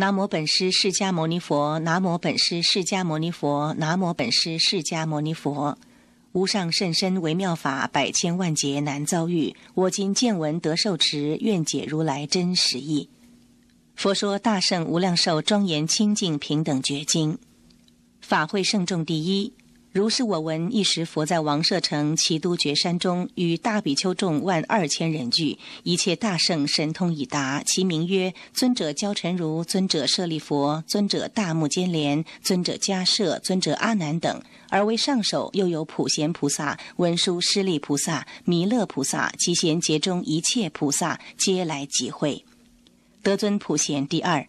南无本师释迦牟尼佛，南无本师释迦牟尼佛，南无本师释迦牟尼佛，无上甚深微妙法，百千万劫难遭遇。我今见闻得受持，愿解如来真实义。佛说大圣无量寿，庄严清净平等觉经，法会圣众第一。如是我闻，一时佛在王舍城奇都觉山中，与大比丘众万二千人聚。一切大圣神通已达，其名曰：尊者交陈如、尊者舍利弗、尊者大目犍连、尊者迦摄、尊者阿难等。而为上首，又有普贤菩萨、文殊师利菩萨、弥勒菩萨、其贤劫中一切菩萨，皆来集会。得尊普贤第二。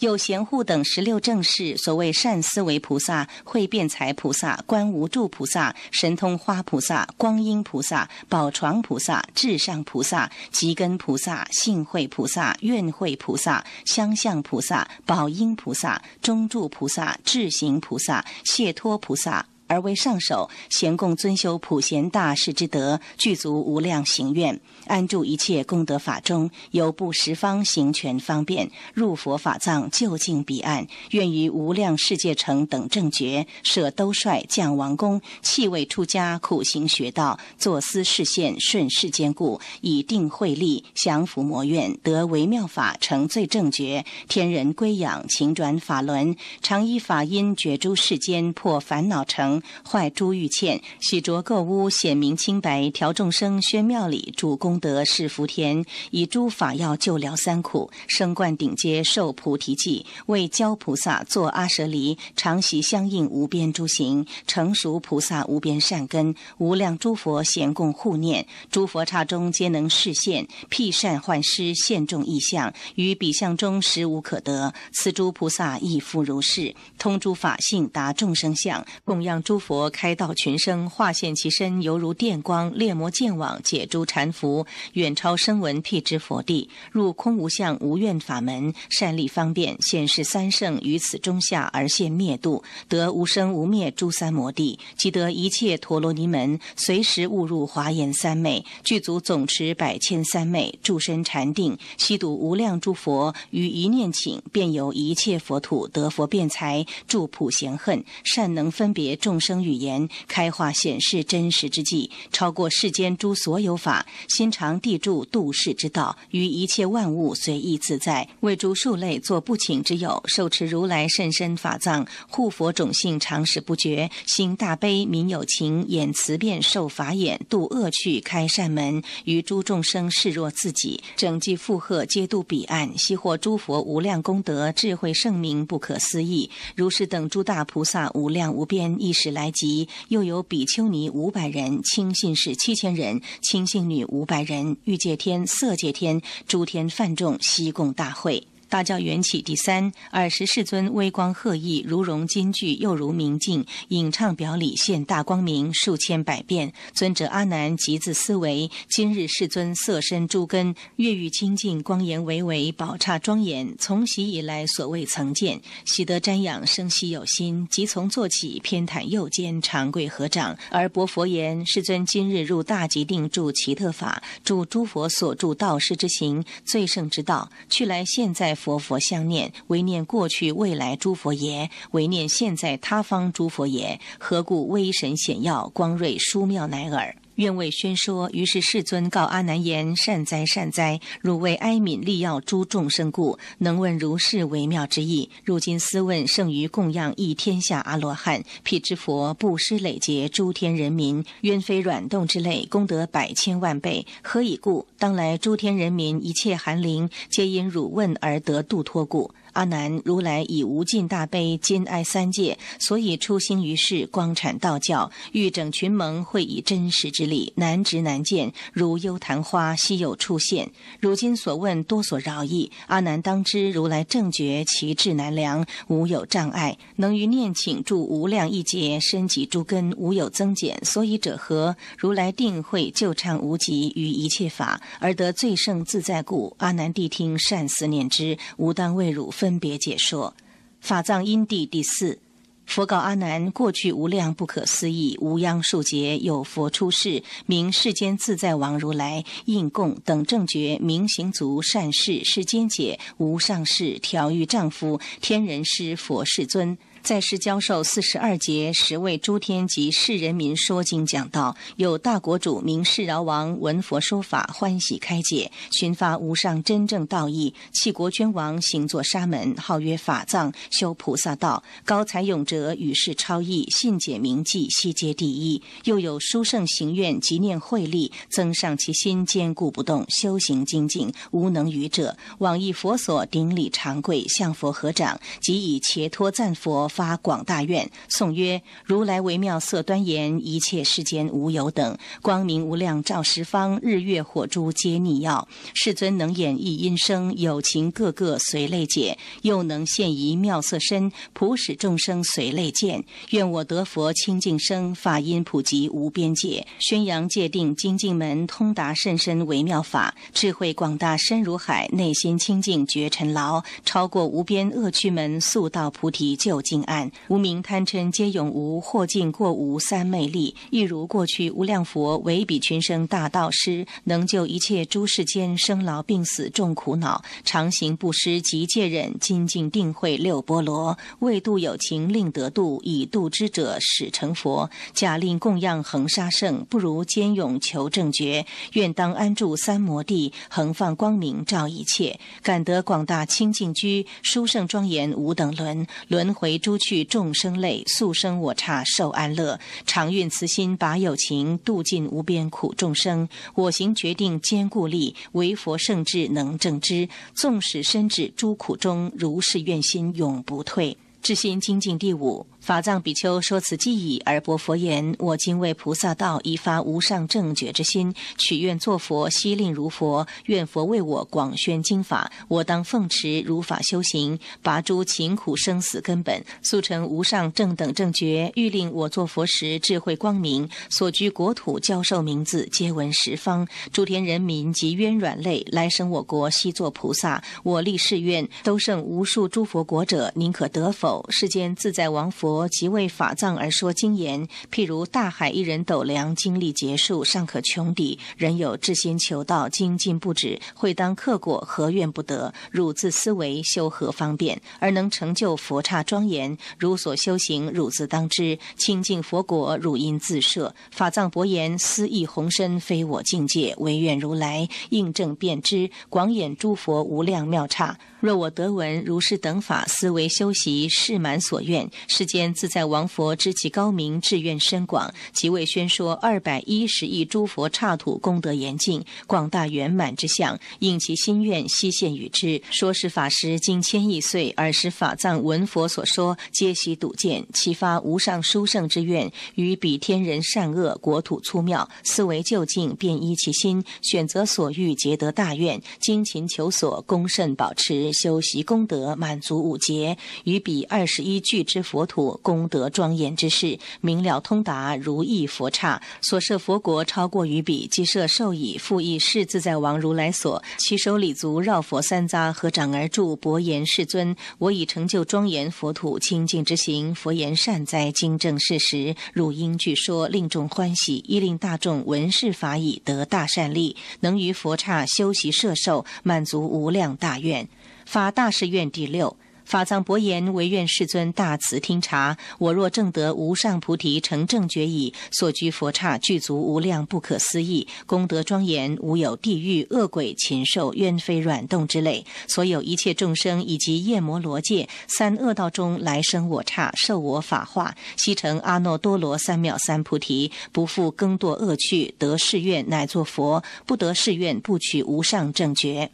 有贤护等十六正士，所谓善思维菩萨、会辩才菩萨、观无著菩萨、神通花菩萨、光阴菩萨、宝床菩萨、至上菩萨、吉根菩萨、信慧菩萨、愿慧菩萨、相向菩萨、宝音菩萨、中住菩萨、智行菩萨、谢托菩萨。而为上首，咸共尊修普贤大士之德，具足无量行愿，安住一切功德法中，有不十方，行权方便，入佛法藏，就近彼岸，愿于无量世界成等正觉，舍兜率降王宫，弃位出家，苦行学道，坐思视现，顺世间故，以定慧力降伏魔怨，得微妙法，成最正觉，天人归养情转法轮，常依法因觉诸世间，破烦恼成。坏诸欲欠洗濯垢污，显明清白，调众生，宣妙理，主功德，是福田，以诸法药救疗三苦，升冠顶阶，受菩提记，为教菩萨作阿舍离，常习相应无边诸行，成熟菩萨无边善根，无量诸佛咸共护念，诸佛刹中皆能示现，辟善幻施，现众异象，于彼相中实无可得，此诸菩萨亦复如是，通诸法性达众生相，供养。诸佛开道群生，化现其身犹如电光，猎魔剑网，解诸缠缚，远超声闻辟之佛地，入空无相无愿法门，善利方便显示三圣于此中下而现灭度，得无生无灭诸三摩地，即得一切陀罗尼门，随时误入华严三昧，具足总持百千三昧，住身禅定，悉睹无量诸佛，于一念请，便有一切佛土，得佛辩才，助普贤恨，善能分别众。生语言开化显示真实之际，超过世间诸所有法，心常地住度世之道，于一切万物随意自在，为诸数类作不请之友，受持如来甚深法藏，护佛种性常使不绝，心大悲民有情，演慈变受法眼，度恶趣开善门，于诸众生视若自己，整偈负荷皆度彼岸，悉获诸佛无量功德智慧圣明不可思议。如是等诸大菩萨无量无边一时。来及又有比丘尼五百人，清信士七千人，清信女五百人，欲界天、色界天诸天梵众悉共大会。大教缘起第三。尔时世尊微光赫翼，如容金具，又如明镜。引唱表里现大光明，数千百遍。尊者阿难即自思维：今日世尊色身诸根越狱清净，光颜巍巍，宝刹庄严。从昔以来，所谓曾见，喜得瞻仰，生息有心。即从坐起，偏袒右肩，长跪合掌，而薄佛言：世尊今日入大吉定，住奇特法，住诸佛所住道师之行，最胜之道。去来现在。佛佛相念，唯念过去未来诸佛爷，唯念现在他方诸佛爷。何故威神显耀，光瑞殊妙乃尔？愿为宣说。于是世尊告阿难言：“善哉，善哉！汝为哀悯利要诸众生故，能问如是微妙之意。如今思问，胜于供养一天下阿罗汉。彼之佛不施累劫，诸天人民，冤非软动之类，功德百千万倍。何以故？当来诸天人民一切含灵，皆因汝问而得度脱故。”阿难，如来以无尽大悲，兼爱三界，所以出兴于世，光产道教，欲整群盟，会以真实之力。难直难见，如幽昙花，稀有出现。如今所问多所饶益，阿难当知，如来正觉，其智难量，无有障碍，能于念请助无量一劫，身及诸根，无有增减。所以者何？如来定会就禅无极，于一切法，而得最胜自在故。阿难谛听，善思念之，吾当为汝分。分别解说，法藏因地第四，佛告阿难：过去无量不可思议无央数劫，有佛出世，名世间自在王如来，应供等正觉，明行足，善事世间解，无上士，调御丈夫，天人师，佛世尊。在世教授四十二节十位诸天及世人民说经讲道。有大国主名世饶王，闻佛说法，欢喜开解，寻发无上真正道义，弃国捐王，行作沙门，号曰法藏，修菩萨道。高才勇哲，与世超逸，信解明记，悉皆第一。又有书圣行愿，即念慧力，增上其心坚固不动，修行精进，无能愚者。往诣佛所，顶礼长跪，向佛合掌，即以切托赞佛。发广大愿，颂曰：如来微妙色端严，一切世间无有等，光明无量照十方，日月火珠皆逆耀。世尊能演一音声，有情个个随类解；又能现一妙色身，普使众生随类见。愿我得佛清净生，法音普及无边界，宣扬界定精进门，通达甚深微妙法，智慧广大深如海，内心清净绝尘劳，超过无边恶趣门，速到菩提究竟。案无名贪嗔皆永无或尽过无三昧力，亦如过去无量佛为彼群生大道师，能救一切诸世间生老病死众苦恼，常行布施及戒忍精进定慧六波罗，为度有情令得度，以度之者始成佛。假令供养恒沙圣，不如坚勇求正觉。愿当安住三摩地，恒放光明照一切，感得广大清净居，殊胜庄严五等轮，轮回。诸趣众生类，宿生我差受安乐，常运慈心拔有情，度尽无边苦众生。我行决定坚固力，为佛圣智能正知。纵使身至诸苦中，如是愿心永不退。至心精进第五。法藏比丘说此偈忆而薄佛言：我今为菩萨道，以发无上正觉之心，取愿作佛，悉令如佛；愿佛为我广宣经法，我当奉持如法修行，拔诸勤苦生死根本，速成无上正等正觉。欲令我作佛时智慧光明，所居国土教授名字皆闻十方，诸天人民及冤软类，来生我国悉作菩萨。我立誓愿，都胜无数诸佛国者，宁可得否？世间自在王佛。即为法藏而说经言，譬如大海一人斗量，经历结束尚可穷底；人有至心求道，精进不止，会当克果，何怨不得？汝自思维修何方便，而能成就佛刹庄严？如所修行，汝自当知。清净佛果，汝因自设。法藏博言，思意宏深，非我境界，唯愿如来应证便知。广演诸佛无量妙刹。若我得闻如是等法，思维修习，是满所愿，世界。自在王佛知其高明志愿深广，即为宣说二百一十亿诸佛刹土功德严净广大圆满之相，应其心愿悉现与之。说是法师经千亿岁，尔时法藏闻佛所说，皆悉睹见，启发无上殊胜之愿，于彼天人善恶国土粗妙，思维究竟，便依其心选择所欲，皆得大愿，精勤求所功甚保持修习功德，满足五劫，于彼二十一具之佛土。功德庄严之事，明了通达如意佛刹所设佛国，超过于彼。即设授以复以世自在王如来所，其手礼足绕佛三匝，合掌而住。博言：世尊，我已成就庄严佛土清净之行。佛言：善哉，经正事实。汝应具说，令众欢喜，亦令大众闻是法已得大善利，能于佛刹修习摄受，满足无量大愿，发大誓愿。第六。法藏博言，唯愿世尊大慈听察。我若正得无上菩提，成正觉矣。所居佛刹具足无量不可思议功德庄严，无有地狱、恶鬼、禽兽、冤非、软动之类。所有一切众生以及夜魔罗界三恶道中来生我刹，受我法化，悉成阿耨多罗三藐三菩提，不复更堕恶趣。得誓愿，乃作佛；不得誓愿，不取无上正觉。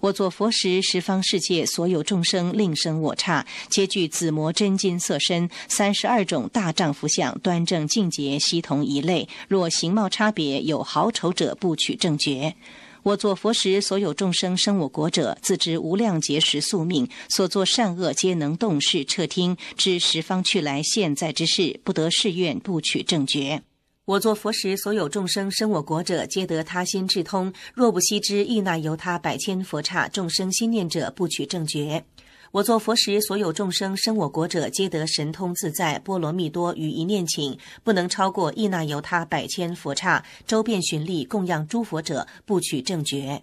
我作佛时，十方世界所有众生，令生我刹，皆具紫磨真金色身，三十二种大丈夫相，端正净洁，悉同一类。若形貌差别有好丑者，不取正觉。我作佛时，所有众生生我国者，自知无量劫时宿命所作善恶，皆能洞视彻听，知十方去来现在之事，不得誓愿，不取正觉。我作佛时，所有众生生我国者，皆得他心智通；若不悉知，亦那由他百千佛刹众生心念者，不取正觉。我作佛时，所有众生生我国者，皆得神通自在。波罗蜜多与一念顷，不能超过亦那由他百千佛刹，周遍寻利供养诸佛者，不取正觉。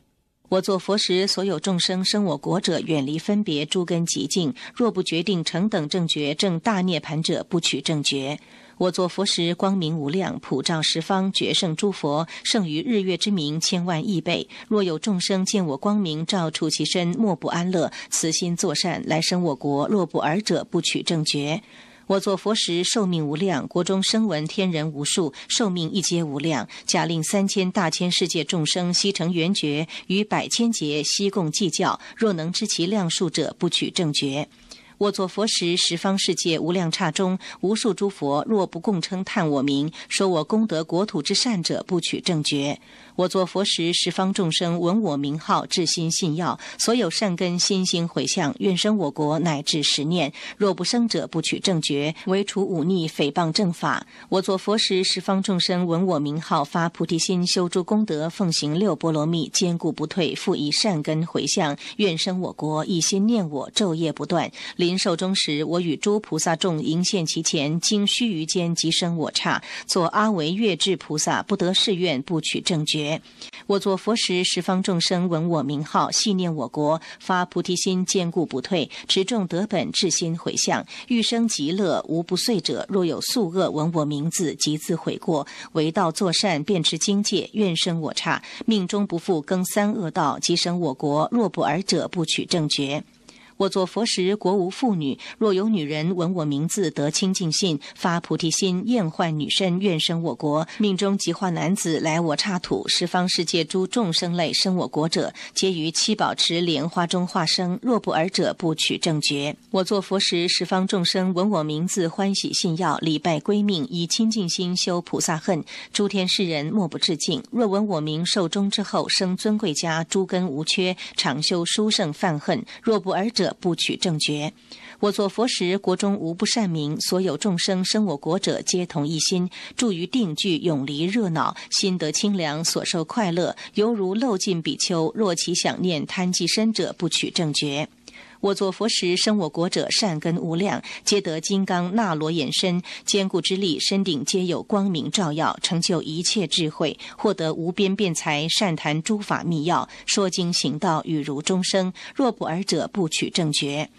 我作佛时，所有众生生我国者，远离分别诸根极静；若不决定成等正觉，正大涅盘者，不取正觉。我作佛时，光明无量，普照十方，绝胜诸佛，胜于日月之明千万亿倍。若有众生见我光明照处其身，莫不安乐，慈心作善，来生我国。若不尔者，不取正觉。我作佛时，寿命无量，国中声闻天人无数，寿命一皆无量。假令三千大千世界众生悉成圆觉，与百千劫悉共计较。若能知其量数者，不取正觉。我作佛时，十方世界无量刹中，无数诸佛若不共称叹我名，说我功德国土之善者，不取正觉。我作佛时，十方众生闻我名号，至心信要，所有善根心心回向，愿生我国，乃至十念，若不生者，不取正觉。唯除忤逆、诽谤正法。我作佛时，十方众生闻我名号，发菩提心，修诸功德，奉行六波罗蜜，坚固不退，复以善根回向，愿生我国，一心念我，昼夜不断。临寿终时，我与诸菩萨众迎现其前，经须臾间，即生我刹，作阿维月智菩萨，不得誓愿，不取正觉。我作佛时，十方众生闻我名号，系念我国，发菩提心，坚固不退，持众德本，至心回向，欲生极乐，无不遂者。若有宿恶，闻我名字，即自悔过，为道作善，便持经戒，愿生我刹，命中不复更三恶道，即生我国。若不尔者，不取正觉。我做佛时，国无妇女。若有女人闻我名字，得清净信，发菩提心，厌患女身，愿生我国，命中即化男子来我刹土。十方世界诸众生类生我国者，皆于七宝池莲花中化生。若不尔者，不取正觉。我做佛时，十方众生闻我名字，欢喜信要，礼拜归命，以清净心修菩萨恨。诸天世人莫不致敬。若闻我名，寿终之后，生尊贵家，诸根无缺，常修殊胜犯恨。若不尔者，不取正觉。我作佛时，国中无不善名，所有众生生我国者，皆同一心，住于定聚，永离热恼，心得清凉，所受快乐，犹如漏尽比丘。若其想念贪积深者，不取正觉。我作佛时，生我国者，善根无量，皆得金刚那罗延身，坚固之力，身顶皆有光明照耀，成就一切智慧，获得无边辩才，善谈诸法密要，说经行道，与如众生。若不尔者，不取正觉。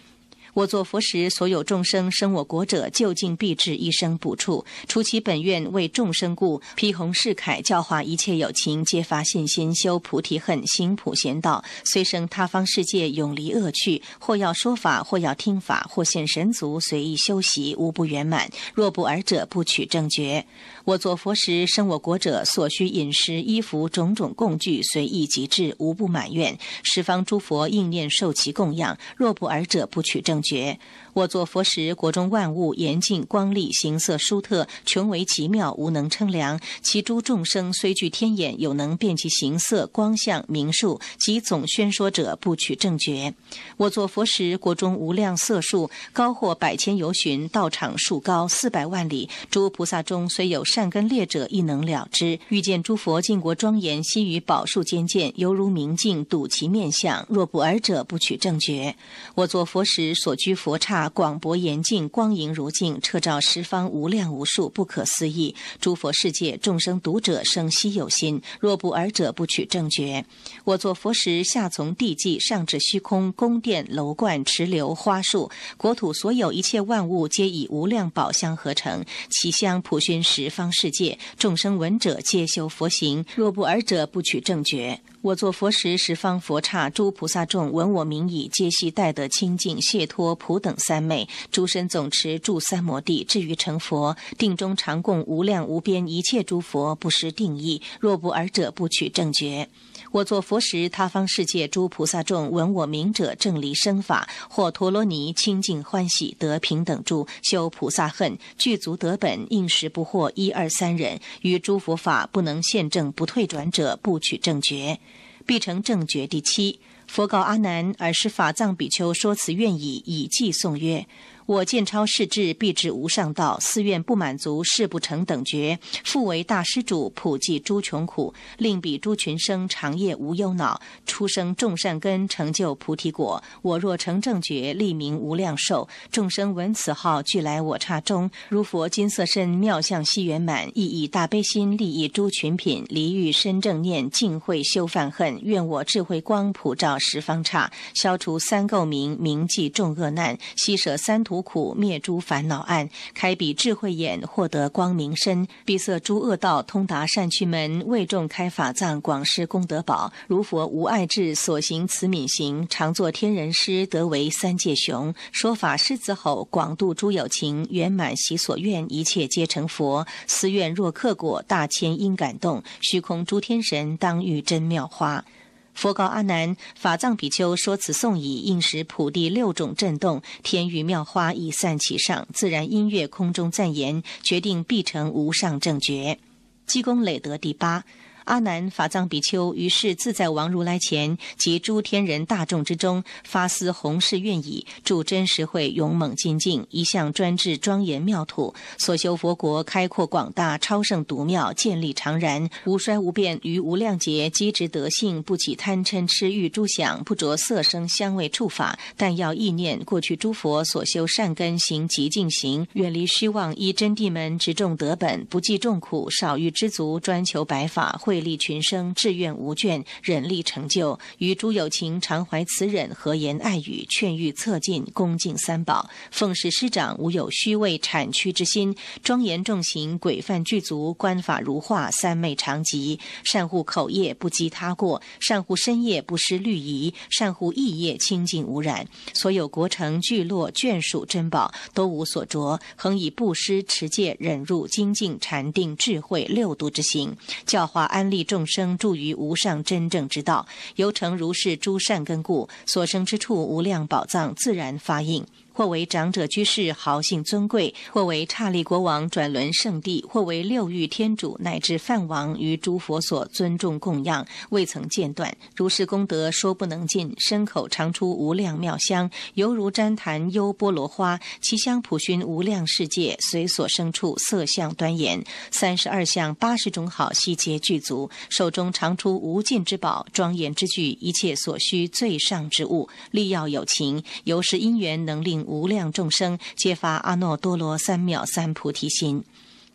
我作佛时，所有众生生我国者，就近必至，一生补处。除其本愿为众生故，披红饰铠，教化一切有情，揭发信心，修菩提恨心，普贤道。虽生他方世界，永离恶趣。或要说法，或要听法，或现神足，随意修习，无不圆满。若不尔者，不取正觉。我作佛时，生我国者所需饮食、衣服种种供具，随意即至，无不满愿。十方诸佛应念受其供养。若不尔者，不取正觉。学。我作佛时，国中万物严净光丽，形色殊特，穷为奇妙，无能称量。其诸众生虽具天眼，有能辨其形色、光相、名数，及总宣说者，不取正觉。我作佛时，国中无量色数，高或百千由旬，道场数高四百万里。诸菩萨中虽有善根劣者，亦能了之。遇见诸佛净国庄严，悉于宝树间见，犹如明镜睹其面相。若不尔者，不取正觉。我作佛时，所居佛刹。广博严净，光明如镜，彻照十方，无量无数，不可思议。诸佛世界众生读者，生悉有心。若不尔者，不取正觉。我作佛时，下从地际，上至虚空，宫殿楼观，池流花树，国土所有一切万物，皆以无量宝香合成。其香普熏十方世界，众生闻者，皆修佛行。若不尔者，不取正觉。我作佛时，十方佛刹诸菩萨众，闻我名已，皆悉得清净、谢脱、普等三昧，诸身总持住三摩地，至于成佛。定中常供无量无边一切诸佛不失定义。若不尔者，不取正觉。我作佛时，他方世界诸菩萨众闻我名者，正离生法，或陀罗尼清净欢喜，得平等住，修菩萨恨具足，得本应时不惑一二三人，于诸佛法不能现正不退转者，不取正觉，必成正觉。第七，佛告阿难，尔时法藏比丘说此愿已，以偈颂曰。我见超世智，必至无上道。寺愿不满足，事不成等觉。复为大师主，普济诸穷苦，令彼诸群生，长夜无忧恼，出生众善根，成就菩提果。我若成正觉，立名无量寿。众生闻此号，俱来我刹中。如佛金色身，妙相悉圆满。利以大悲心，利益诸群品。离欲身正念，净慧修犯恨。愿我智慧光，普照十方刹，消除三垢名，明记众恶难。悉舍三途。苦灭诸烦恼岸，开彼智慧眼，获得光明身，闭塞诸恶道，通达善趣门。为众开法藏，广施功德宝。如佛无爱智，所行慈悯行，常作天人师，得为三界雄。说法狮子吼，广度诸有情，圆满习所愿，一切皆成佛。思愿若克果，大千应感动，虚空诸天神，当遇真妙花。佛告阿难：法藏比丘说此颂已，应时普地六种震动，天雨妙花已散其上，自然音乐空中赞言，决定必成无上正觉。积功累德第八。阿难法藏比丘于是自在王如来前及诸天人大众之中发思弘誓愿已，助真实会勇猛精进，一向专制庄严妙土，所修佛国开阔广大，超胜独妙，建立常然，无衰无变，于无量劫积植德性，不起贪嗔痴欲诸想，不着色声香味触法，但要意念过去诸佛所修善根行极尽行，远离虚妄，依真谛门执众德本，不计众苦，少欲知足，专求白法会。利群生志愿无倦，忍力成就。与诸有情常怀慈忍，和言爱语，劝欲策进，恭敬三宝。奉是师长无有虚位谄屈之心，庄严重行，轨范具足，观法如画，三昧常吉。善护口业不积他过，善护身业不失律仪，善护意业清净无染。所有国城聚落眷属珍宝都无所着，恒以布施持戒忍入精进禅定智慧六度之行，教化安。利众生住于无上真正之道，由成如是诸善根故，所生之处无量宝藏自然发应。或为长者居士，豪姓尊贵；或为刹利国王，转轮圣地，或为六欲天主，乃至梵王与诸佛所尊重供养，未曾间断。如是功德说不能尽，身口常出无量妙香，犹如旃檀优波罗花，其香普熏无量世界。随所生处，色相端严，三十二相八十种好悉皆具足。手中常出无尽之宝，庄严之具，一切所需最上之物，利要有情。由是因缘，能令。无量众生揭发阿耨多罗三藐三菩提心，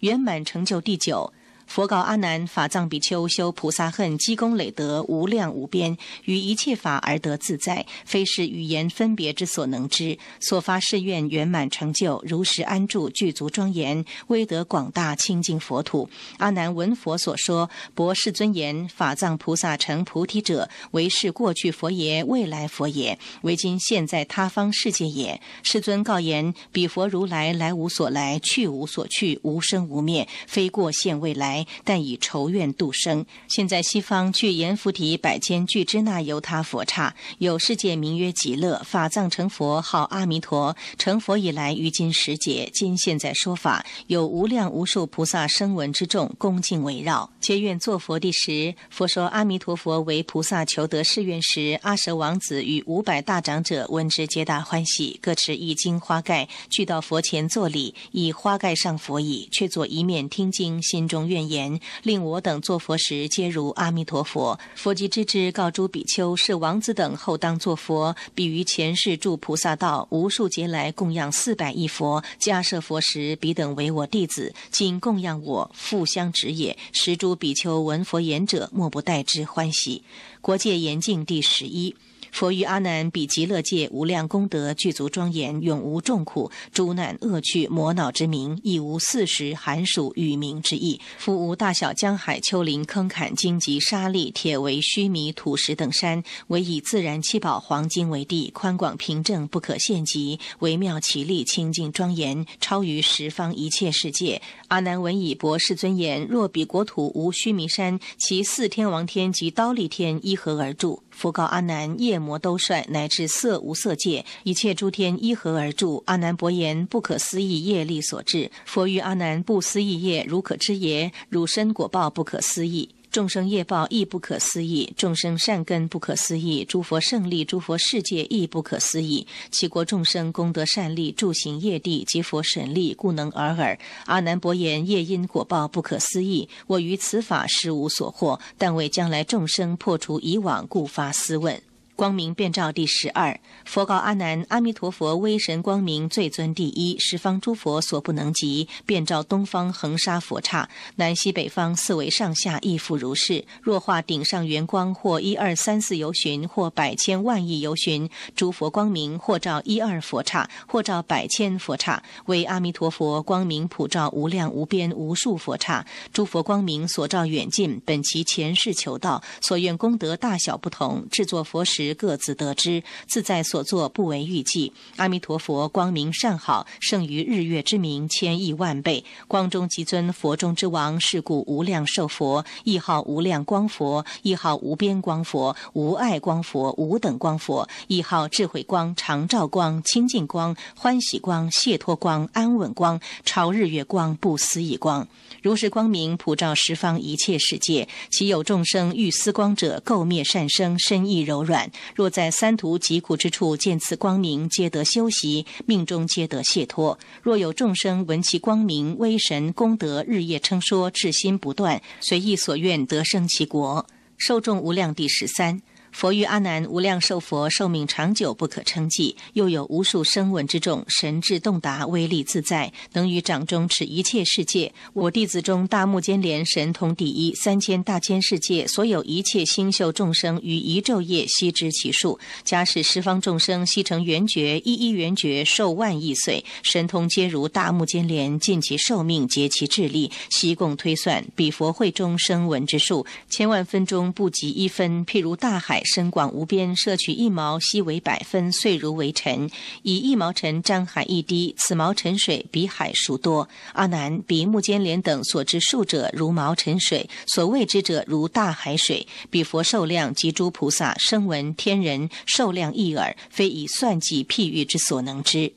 圆满成就第九。佛告阿难：法藏比丘修菩萨恨，积功累德，无量无边，于一切法而得自在，非是语言分别之所能知。所发誓愿圆满成就，如实安住具足庄严，威德广大清净佛土。阿难闻佛所说，博世尊言：法藏菩萨成菩提者，为是过去佛爷，未来佛也，为今现在他方世界也。世尊告言：彼佛如来来无所来，去无所去，无生无灭，非过现未来。但以仇怨度生。现在西方据阎浮提百千俱知那由他佛刹，有世界名曰极乐，法藏成佛号阿弥陀。成佛以来，于今时节，今现在说法，有无量无数菩萨声闻之众恭敬围绕，皆愿作佛。第十佛说阿弥陀佛为菩萨求得誓愿时，阿舍王子与五百大长者闻之，皆大欢喜，各持一经花盖，俱到佛前坐礼，以花盖上佛椅，却坐一面听经，心中愿。言令我等作佛时皆如阿弥陀佛。佛即知之，告诸比丘：是王子等后当作佛，比于前世住菩萨道，无数劫来供养四百亿佛，加设佛时，彼等为我弟子，今供养我，复相值也。十诸比丘闻佛言者，莫不代之欢喜。国界严禁第十一。佛于阿难，比极乐界无量功德具足庄严，永无众苦诸难恶趣魔恼之名，亦无四时寒暑雨名之意。复无大小江海丘陵坑坎荆棘沙砾铁为须弥土石等山，唯以自然七宝黄金为地，宽广平正不可限及，惟妙其力，清净庄严，超于十方一切世界。阿难闻以博世尊言：若彼国土无须弥山，其四天王天及刀立天依何而住？佛告阿难：夜魔都帅乃至色无色界一切诸天依合而住？阿难！伯言：不可思议业力所致。佛于阿难：不思议业，如可知也。汝身果报不可思议。众生业报亦不可思议，众生善根不可思议，诸佛胜利，诸佛世界亦不可思议。其国众生功德善利，助行业力及佛神力，故能尔尔。阿难，伯言业因果报不可思议。我于此法实无所获，但为将来众生破除以往，故发思问。光明遍照第十二，佛告阿难：阿弥陀佛威神光明最尊第一，十方诸佛所不能及。遍照东方恒沙佛刹，南西北方四维上下亦复如是。若化顶上圆光，或一二三四游巡，或百千万亿游巡，诸佛光明或照一二佛刹，或照百千佛刹。为阿弥陀佛光明普照无量无边无数佛刹，诸佛光明所照远近，本其前世求道所愿功德大小不同，制作佛时。各自得知自在所作不为预计。阿弥陀佛光明善好，胜于日月之明千亿万倍。光中极尊佛中之王，是故无量寿佛，亦号无量光佛，亦号无边光佛，无爱光佛，无等光佛，亦号智慧光、常照光、清净光、欢喜光、解脱光、安稳光、超日月光、不思议光。如是光明普照十方一切世界，其有众生欲思光者，垢灭善生身意柔软。若在三途极苦之处见此光明，皆得修习，命中皆得解脱。若有众生闻其光明威神功德，日夜称说，至心不断，随意所愿，得生其国，受众无量。第十三。佛于阿难，无量寿佛寿命长久，不可称计。又有无数声闻之众，神智洞达，威力自在，能于掌中持一切世界。我弟子中，大目犍连神通第一，三千大千世界所有一切星宿众生，于一昼夜悉知其数。假使十方众生悉成圆觉，一一圆觉寿万亿岁，神通皆如大目犍连，尽其寿命，竭其智力，悉共推算，彼佛会中声闻之数，千万分钟不及一分。譬如大海。深广无边，摄取一毛，悉为百分；碎如为尘，以一毛尘沾海一滴，此毛尘水比海数多。阿难，比目犍连等所知数者，如毛尘水；所未知者，如大海水。比佛受量及诸菩萨声闻天人受量一耳，非以算计譬喻之所能知。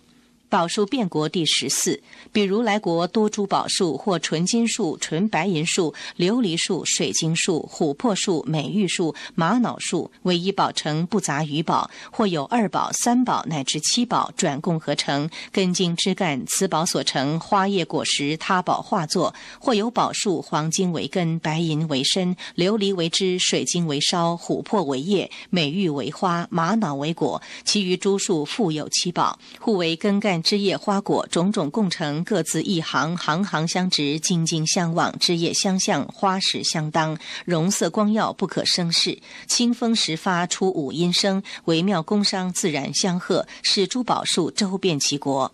宝树变国第十四，比如来国多珠宝树，或纯金树、纯白银树、琉璃树、水晶树、琥珀树、美玉树、玛瑙树，唯一宝成，不杂于宝。或有二宝、三宝乃至七宝转共合成根茎枝干，此宝所成花叶果实，他宝化作。或有宝树，黄金为根，白银为身，琉璃为枝，水晶为梢，琥珀为叶，美玉为花，玛瑙为果，其余诸树复有七宝，互为根盖。枝叶花果种种共成，各自一行，行行相直，茎茎相望，枝叶相向，花实相当，容色光耀，不可生视。清风时发出五音声，微妙工商自然相和，使珠宝树周遍其国。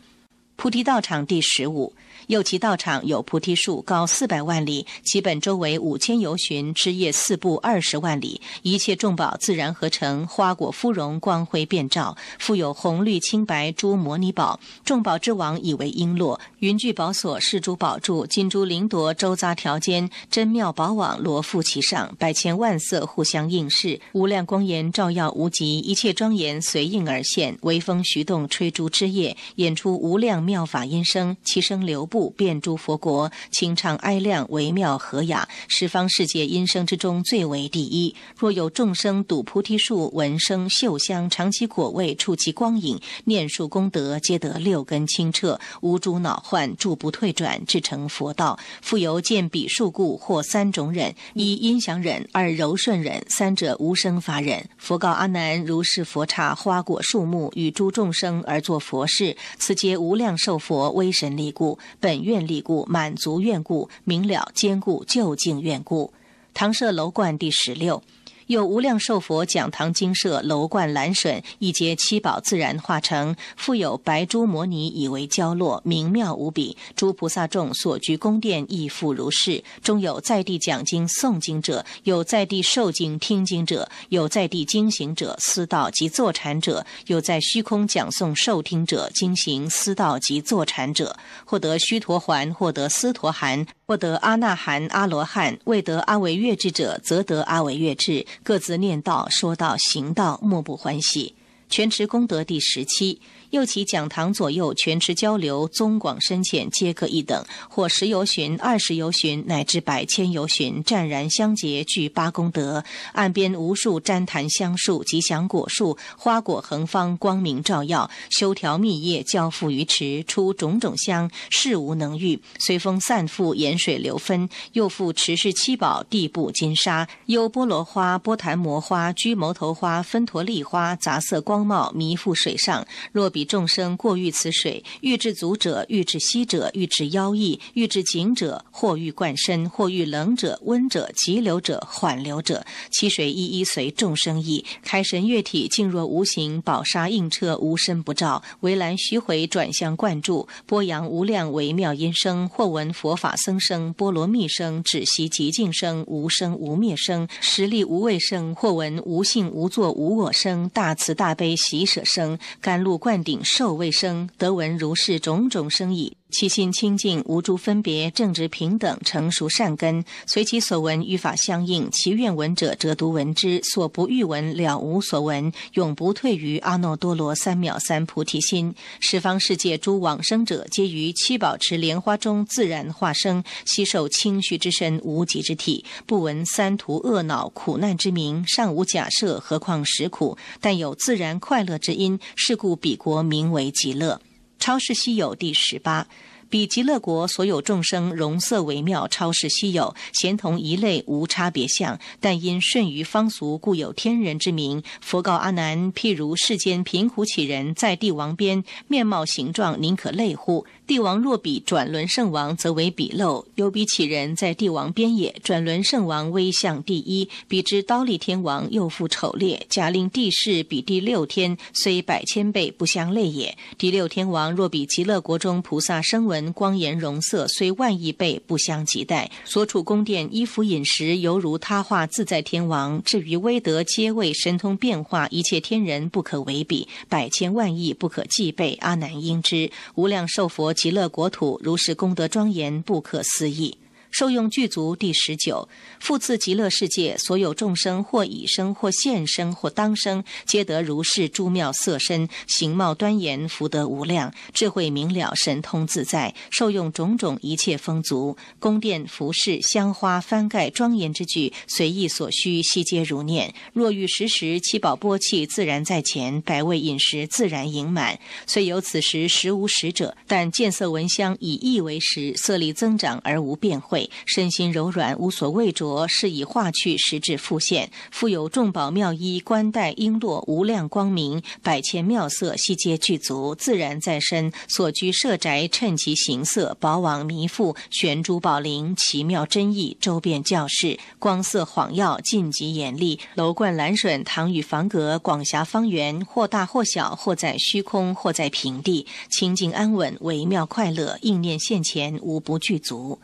菩提道场第十五。又其道场有菩提树，高四百万里，其本周围五千游巡，枝叶四布二十万里。一切众宝自然合成，花果芙蓉，光辉遍照，复有红绿青白诸摩尼宝，众宝之王以为璎珞。云聚宝锁，是诸宝柱，金珠灵铎周匝条间，真妙宝网罗覆其上，百千万色互相映饰，无量光颜照耀无极，一切庄严随应而现。微风徐动，吹诸枝叶，演出无量妙法音声，其声流布。遍诸佛国，清唱哀亮，微妙和雅，十方世界音声之中最为第一。若有众生睹菩提树闻声嗅香，尝其果味，触其光影，念数功德，皆得六根清澈，无诸恼患，住不退转，至成佛道。复由见彼树故，获三种忍：一音响忍，二柔顺忍，三者无声法忍。佛告阿难：如是佛刹花果树木，与诸众生而作佛事，此皆无量寿佛威神力故。本。本愿力故，满足愿故，明了坚固，就近愿故。唐舍楼观第十六。有无量寿佛讲堂精舍楼观兰笋，一阶七宝自然化成，复有白珠摩尼以为交落，明妙无比。诸菩萨众所居宫殿亦复如是。中有在地讲经诵经者，有在地受经听经者，有在地经行者思道及坐禅者，有在虚空讲诵受听者经行思道及坐禅者，获得须陀环，获得斯陀含，获得阿那含、阿罗汉，未得阿惟越智者，则得阿惟越智。各自念道，说道行道，莫不欢喜。全持功德第十七。又其讲堂左右泉池交流，宗广深浅皆各一等，或十由旬、二十由旬，乃至百千由旬，湛然相结具八功德。岸边无数旃檀香树、吉祥果树、花果横方，光明照耀，修条密叶，交付于池，出种种香，世无能御。随风散覆，盐水流分，又复池是七宝地步金沙，有菠萝花、波檀摩花、居牟头花、芬陀利花，杂色光茂，弥覆水上。若比众生过欲此水，欲至足者，欲至息者，欲至腰异欲至颈者，或欲灌身，或欲冷者、温者、急流者、缓流者，其水一一随众生意。开神悦体，静若无形，宝沙映彻，无身不照。围栏徐回，转向灌注，波扬无量微妙音声。或闻佛法僧声、波罗蜜声、止息极静声、无声无灭声、实力无畏声；或闻无性无作无我声、大慈大悲喜舍声、甘露灌顶。受未生，得闻如是种种生意，其心清净，无诸分别，正直平等，成熟善根，随其所闻与法相应，其愿闻者则读闻之，所不欲闻了无所闻，永不退于阿耨多罗三藐三菩提心。十方世界诸往生者，皆于七宝池莲花中自然化生，悉受清虚之身，无极之体，不闻三途恶恼苦难之名，尚无假设，何况实苦？但有自然快乐之因，是故彼国名为极乐。超市稀有第十八。彼极乐国所有众生容色微妙，超世稀有，咸同一类，无差别相。但因顺于方俗，故有天人之名。佛告阿难：譬如世间贫苦乞人，在帝王边，面貌形状宁可类乎？帝王若比转轮圣王，则为鄙陋；有比乞人在帝王边也。转轮圣王威相第一，彼之刀立天王又复丑劣。假令帝室比第六天，虽百千倍不相类也。第六天王若比极乐国中菩萨声闻。光颜容色虽万亿倍不相及待，所处宫殿衣服饮食犹如他化自在天王。至于威德皆为神通变化，一切天人不可为比，百千万亿不可计备。阿难应知，无量寿佛极乐国土如是功德庄严，不可思议。受用具足第十九，复次极乐世界所有众生，或已生、或现生、或当生，皆得如是诸妙色身，形貌端严，福德无量，智慧明了，神通自在，受用种种一切丰足，宫殿服饰、香花翻盖庄严之具，随意所需，悉皆如念。若欲时时七宝波气自然在前，百味饮食自然盈满。虽有此时食无食者，但见色闻香以意为食，色力增长而无变坏。身心柔软，无所畏着，是以化去实质复现，复有众宝妙衣、冠带、璎珞、无量光明、百千妙色，悉皆具足，自然在身。所居舍宅，趁其形色，宝网弥覆，玄珠宝林，奇妙真意，周遍教室，光色晃耀，尽及眼力。楼观栏顺，堂宇房阁，广狭方圆，或大或小，或在虚空，或在平地，清净安稳，微妙快乐，应念现前，无不具足。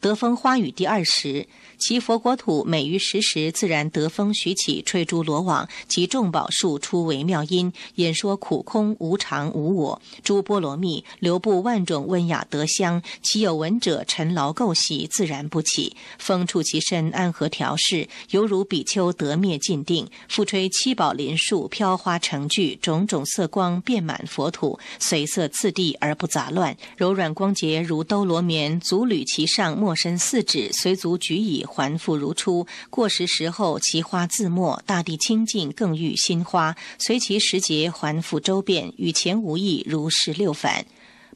德风花雨第二十。其佛国土每于时时，自然得风徐起，吹诸罗网及众宝树，出为妙音，演说苦空无常无我诸波罗蜜，流布万种温雅德香。其有闻者，尘劳垢习自然不起。风触其身，安和调适，犹如比丘得灭尽定。复吹七宝林树，飘花成聚，种种色光遍满佛土，随色次第而不杂乱，柔软光洁如兜罗绵。足履其上，莫伸四指，随足举以。还复如初，过时时候，其花自没；大地清净，更育新花，随其时节还复周遍，与前无异。如是六反，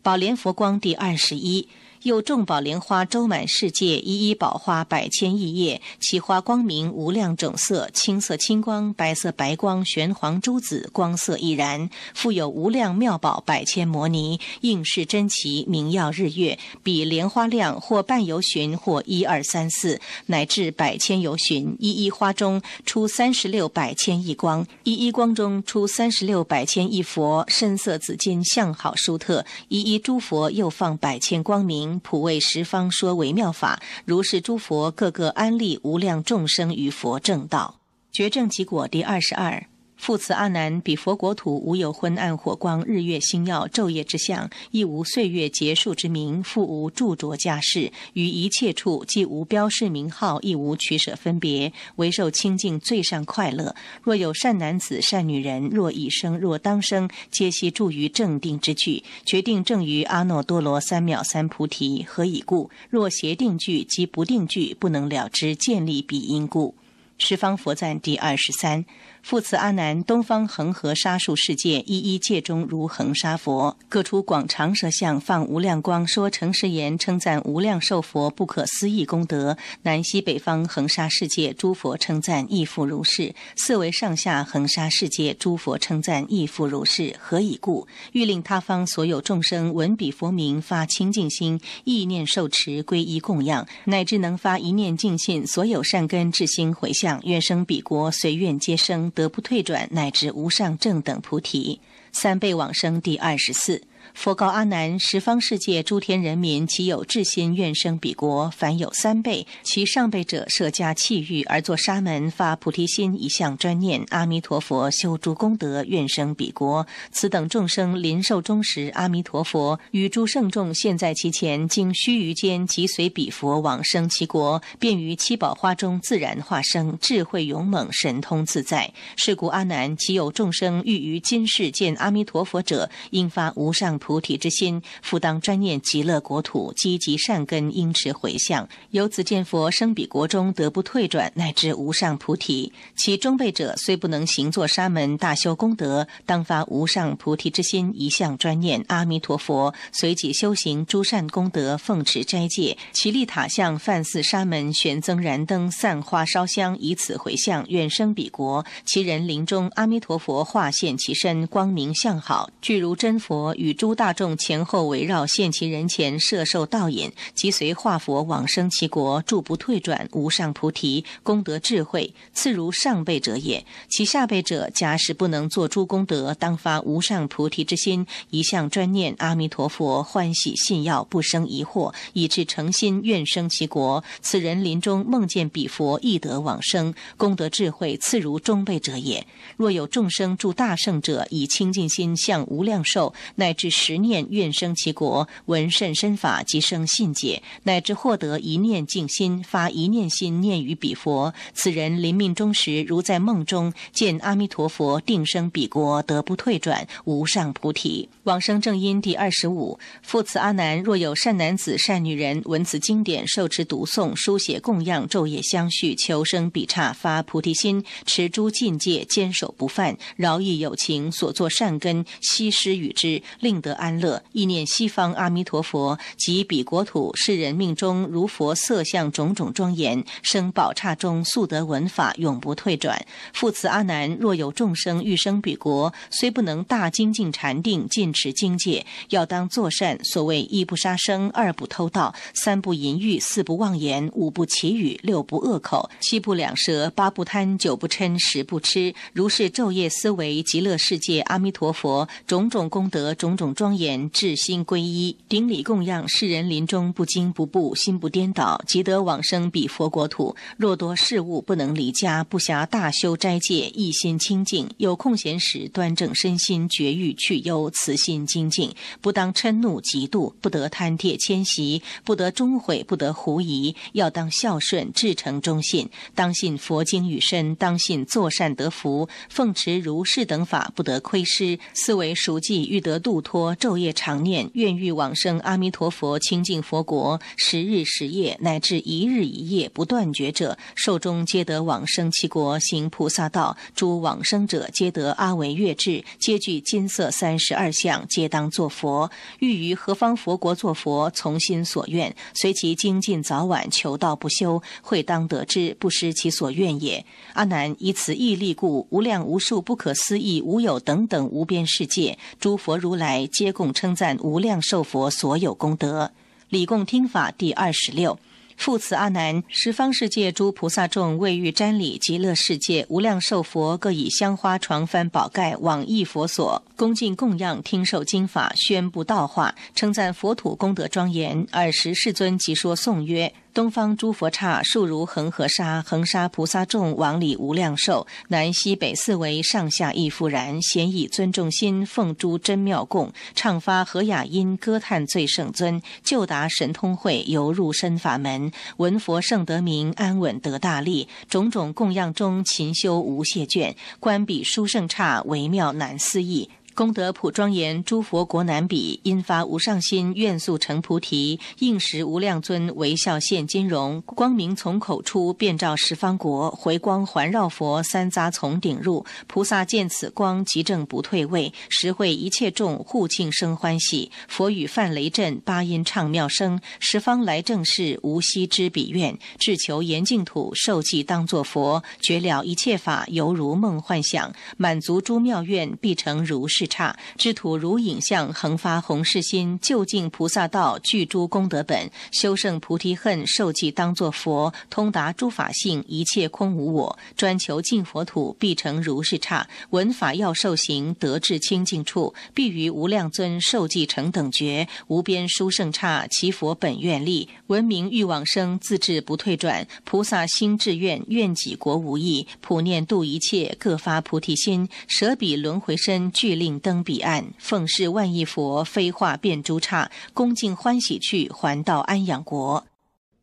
宝莲佛光第二十一。又众宝莲花周满世界，一一宝花百千亿叶，其花光明无量种色：青色青光，白色白光，玄黄珠子光色亦然。复有无量妙宝百千摩尼，应是珍奇明耀日月，比莲花量或半游旬，或一二三四，乃至百千游由旬。一一花中出三十六百千亿光，一一光中出三十六百千亿佛，深色紫金，相好殊特。一一诸佛又放百千光明。普为十方说微妙法，如是诸佛个个安利无量众生于佛正道，绝证其果第二十二。复慈阿难，彼佛国土无有昏暗火光，日月星耀昼夜之象，亦无岁月结束之名，复无住着家世，于一切处既无标示名号，亦无取舍分别，唯受清净最上快乐。若有善男子、善女人，若已生、若当生，皆悉住于正定之聚，决定正于阿耨多罗三藐三菩提。何以故？若邪定聚及不定聚，不能了知建立彼因故。十方佛赞第二十三。复次，阿难，东方恒河沙数世界，一一界中如恒沙佛，各出广长舌相，放无量光，说诚实言，称赞无量寿佛不可思议功德。南西北方恒沙世界诸佛称赞亦复如是。四维上下恒沙世界诸佛称赞亦复如是。何以故？欲令他方所有众生闻彼佛名，发清净心，意念受持，归依供养，乃至能发一念净信，所有善根至心回向，愿生彼国，随愿皆生。得不退转，乃至无上正等菩提，三倍往生。第二十四。佛告阿难：十方世界诸天人民，其有至心愿生彼国，凡有三辈。其上辈者，设家弃欲而作沙门，发菩提心，一向专念阿弥陀佛，修诸功德，愿生彼国。此等众生临寿终时，阿弥陀佛与诸圣众现在其前，经须臾间，即随彼佛往生其国，便于七宝花中自然化生，智慧勇猛，神通自在。是故阿难，其有众生欲于今世见阿弥陀佛者，应发无上。菩提之心，复当专念极乐国土，积集善根，应持回向，由此见佛生彼国中，得不退转，乃至无上菩提。其中辈者，虽不能行作沙门，大修功德，当发无上菩提之心，一向专念阿弥陀佛，随即修行诸善功德，奉持斋戒。其立塔像、梵寺沙门、玄僧燃灯、散花烧香，以此回向，愿生彼国。其人临终，阿弥陀佛化现其身，光明相好，具如真佛与。诸大众前后围绕，现其人前设受道引，即随化佛往生其国，住不退转，无上菩提功德智慧，次如上辈者也。其下辈者，假使不能作诸功德，当发无上菩提之心，一向专念阿弥陀佛，欢喜信要，不生疑惑，以致诚心愿生其国。此人临终梦见彼佛，亦得往生，功德智慧次如中辈者也。若有众生住大圣者，以清净心向无量寿，乃至。十念愿生其国，闻甚深法即生信解，乃至获得一念净心，发一念心念于彼佛。此人临命终时，如在梦中见阿弥陀佛，定生彼国，得不退转，无上菩提。往生正因第二十五。复此阿难，若有善男子、善女人，闻此经典，受持读诵、书写供养、昼夜相续，求生彼刹，发菩提心，持诸禁戒，坚守不犯，饶益有情，所作善根，悉施与之，令。得安乐，意念西方阿弥陀佛及彼国土，是人命中如佛色相种种庄严，生宝刹中，速得闻法，永不退转。复慈阿难，若有众生欲生彼国，虽不能大精进禅定，尽持经戒，要当作善。所谓一不杀生，二不偷盗，三不淫欲，四不妄言，五不绮语，六不恶口，七不两舌，八不贪，九不嗔，十不吃。如是昼夜思维极乐世界阿弥陀佛种种功德，种种。庄严至心归依，顶礼供养。世人临终不惊不怖，心不颠倒，即得往生彼佛国土。若多事物不能离家，不暇大修斋戒，一心清净。有空闲时，端正身心，绝欲去忧，此心精进。不当嗔怒嫉妒，不得贪贴迁徙，不得终悔，不得狐疑。要当孝顺，至诚忠信。当信佛经与身，当信作善得福。奉持如是等法，不得亏失。思维熟记，欲得度脱。昼夜常念愿欲往生阿弥陀佛清净佛国十日十夜乃至一日一夜不断绝者寿终皆得往生其国行菩萨道诸往生者皆得阿惟越智皆具金色三十二相皆当作佛欲于何方佛国作佛从心所愿随其精进早晚求道不休会当得之不失其所愿也阿难以此毅力故无量无数不可思议无有等等无边世界诸佛如来。皆共称赞无量寿佛所有功德，礼供听法第二十六。复慈阿难，十方世界诸菩萨众，未遇瞻礼极乐世界无量寿佛，各以香花床幡宝盖往诣佛所，恭敬供养听受经法，宣布道化，称赞佛土功德庄严。尔时世尊即说颂曰。东方诸佛刹，数如恒河沙，恒沙菩萨众，往里无量寿。南西北四维，上下亦复然。咸以尊重心，奉诸真妙供，唱发何雅音，歌叹最圣尊。就达神通会，犹入身法门。闻佛圣德名，安稳得大力。种种供养中，勤修无懈倦。观彼殊胜刹，微妙难思议。功德普庄严，诸佛国难比。因发无上心愿，速成菩提。应时无量尊，微笑现金容。光明从口出，遍照十方国。回光环绕佛，三匝从顶入。菩萨见此光，即正不退位。实会一切众，互庆生欢喜。佛语泛雷震，八音唱妙声。十方来正是无息知彼愿。至求严净土，受记当作佛。绝了一切法，犹如梦幻想。满足诸妙愿，必成如是。差知土如影像，恒发弘誓心，就净菩萨道，具诸功德本，修胜菩提恨，受记当作佛，通达诸法性，一切空无我，专求净佛土，必成如是差。闻法要受行，得至清净处，必于无量尊受记成等觉，无边书圣差，其佛本愿力，闻名欲往生，自志不退转，菩萨心志愿，愿己国无异，普念度一切，各发菩提心，舍彼轮回身，俱令。登彼岸，奉事万亿佛，非化变诸刹，恭敬欢喜去，还到安养国。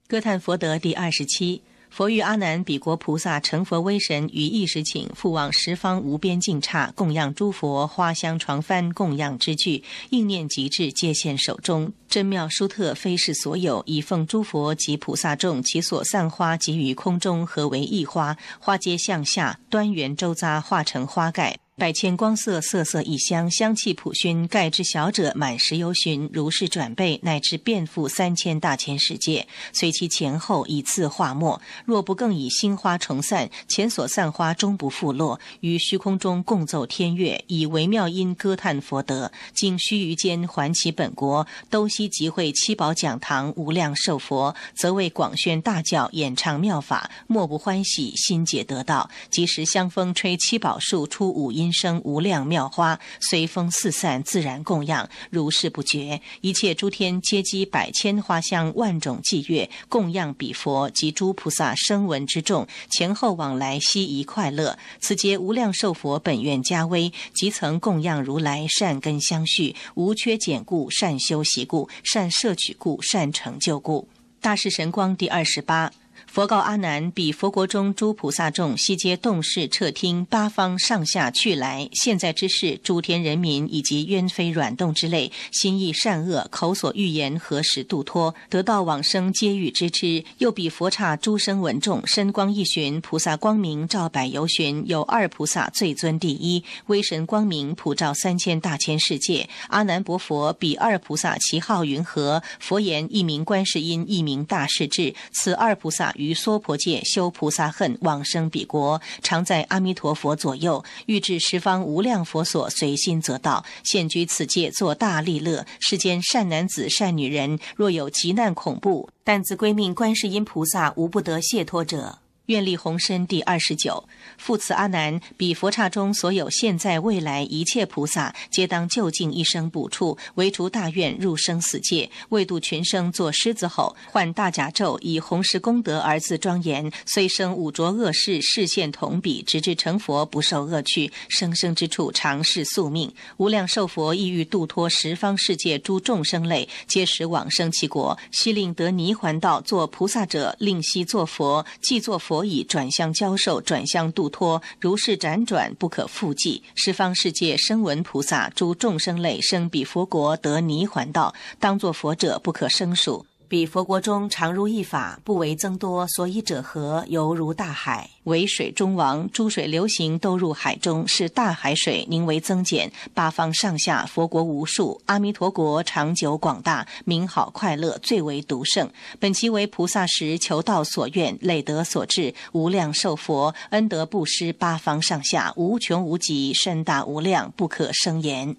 歌叹佛德第二十七，佛遇阿难，彼国菩萨成佛威神于一时，请复往十方无边境刹供养诸佛，花香床幡供养之具，应念极至界现手中。真妙殊特，非是所有，以奉诸佛及菩萨众，其所散花集于空中，合为一花，花皆向下，端圆周匝化成花盖。百千光色，色色异香，香气普熏。盖之小者满十幽熏。如是转背，乃至遍覆三千大千世界。随其前后，以次化末。若不更以心花重散，前所散花终不复落。于虚空中共奏天乐，以微妙音歌叹佛德。经须臾间，还其本国，都悉集会七宝讲堂，无量寿佛，则为广宣大教，演唱妙法，莫不欢喜，心解得道。即时香风吹七宝树，出五音。音声无量妙花，随风四散，自然供养，如是不绝。一切诸天皆积百千花香，万种伎乐供养比佛及诸菩萨声闻之众，前后往来悉宜快乐。此皆无量寿佛本愿加威，即曾供养如来善根相续，无缺减故，善修习故，善摄取故，善成就故。大士神光第二十八。佛告阿难：“比佛国中诸菩萨众，悉皆动视彻听，八方上下去来。现在之事，诸天人民以及冤非软动之类，心意善恶，口所欲言，何时度脱？得道往生，皆欲知之。又比佛刹诸生稳众，身光一寻，菩萨光明照百由旬。有二菩萨最尊第一，威神光明普照三千大千世界。阿难薄佛比二菩萨其号云何？佛言：一名观世音，一名大势至。此二菩萨。”于娑婆界修菩萨恨，往生彼国，常在阿弥陀佛左右，欲至十方无量佛所，随心则道。现居此界作大利乐世间善男子善女人，若有急难恐怖，但自归命观世音菩萨，无不得解脱者。愿力弘深，第二十九。复慈阿难，彼佛刹中所有现在未来一切菩萨，皆当就近一生补处，唯除大愿入生死界，为度群生，作狮子吼，换大甲胄，以弘誓功德而自庄严。虽生五浊恶世，视现同比，直至成佛，不受恶趣，生生之处，常是宿命。无量寿佛意欲度脱十方世界诸众生类，皆使往生其国。悉令得泥环道，作菩萨者，令悉作佛；既作佛已，转向教授，转向度。托如是辗转，不可复计。十方世界声闻菩萨，诸众生类生彼佛国，得泥环道，当作佛者不可胜数。比佛国中常如一法，不为增多。所以者何？犹如大海，为水中王，诸水流行都入海中。是大海水，名为增减。八方上下佛国无数，阿弥陀国长久广大，名好快乐，最为独胜。本其为菩萨时求道所愿，累德所致，无量寿佛恩德布施，八方上下无穷无极，身大无量，不可生言。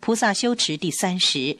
菩萨修持第三十。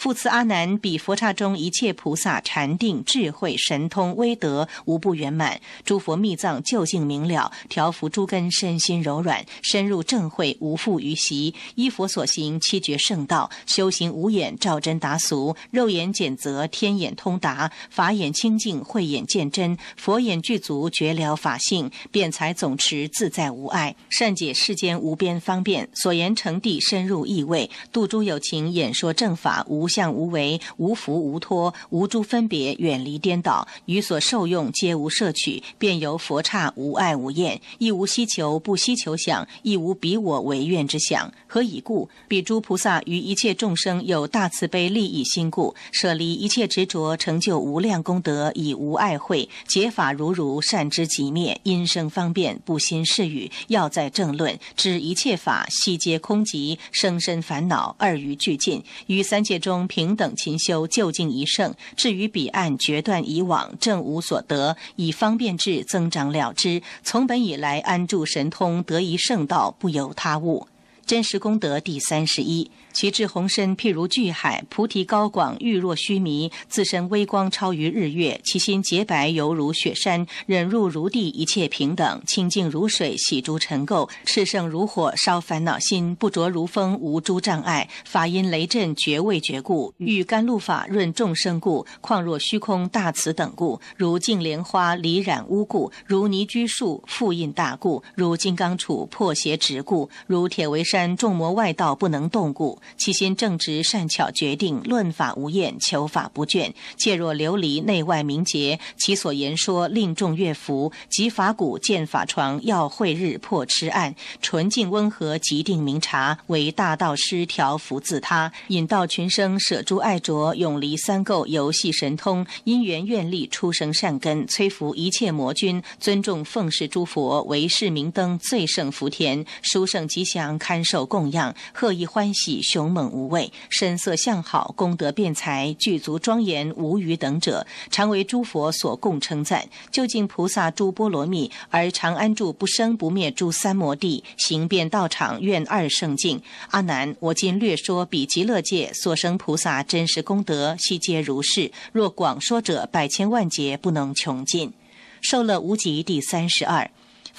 复慈阿难，彼佛刹中一切菩萨，禅定、智慧、神通、威德，无不圆满。诸佛密藏，究竟明了，调伏诸根，身心柔软，深入正会，无复于习。依佛所行七绝圣道，修行无眼照真达俗，肉眼简则，天眼通达，法眼清净，慧眼见真，佛眼具足，觉了法性，辩才总持，自在无碍，善解世间无边方便，所言成地，深入意味，度诸有情，演说正法，无。向无为，无福无托，无诸分别，远离颠倒，与所受用皆无摄取，便由佛刹无爱无厌，亦无希求，不希求想，亦无彼我为愿之想。何以故？彼诸菩萨于一切众生有大慈悲利益心故，舍离一切执着，成就无量功德，以无爱慧解法如如，善知即灭，因生方便，不心是语。要在正论，知一切法悉皆空寂，生身烦恼二余俱尽，于三界中。中平等勤修究竟一圣，至于彼岸决断以往正无所得，以方便智增长了之。从本以来安住神通得一圣道，不由他物。真实功德第三十一。其智宏深，譬如巨海；菩提高广，欲若须弥。自身微光超于日月，其心洁白犹如雪山；忍入如地，一切平等；清净如水，洗诸尘垢；炽盛如火，烧烦恼心；不着如风，无诸障碍；法音雷震，绝味绝故；遇甘露法，润众生故；况若虚空大慈等故；如净莲花离染污故；如泥居树覆印大故；如金刚杵破邪执故；如铁围山众魔外道不能动故。其心正直，善巧决定，论法无厌，求法不倦。切若琉璃，内外明洁。其所言说，令众悦服。及法鼓，见法床，要会日破痴暗，纯净温和，即定明察，为大道师调伏自他，引道群生舍诸爱着，永离三垢，游戏神通，因缘愿力，出生善根，摧服一切魔君，尊重奉事诸佛，为世明灯，最胜福田，殊胜吉祥，堪受供养，贺意欢喜。雄猛无畏，身色相好，功德辩才，具足庄严无余等者，常为诸佛所共称赞。就竟菩萨诸波罗蜜，而常安住不生不灭诸三摩地，行遍道场，愿二圣境。阿难，我今略说彼极乐界所生菩萨真实功德，悉皆如是。若广说者，百千万劫不能穷尽。受乐无极第三十二。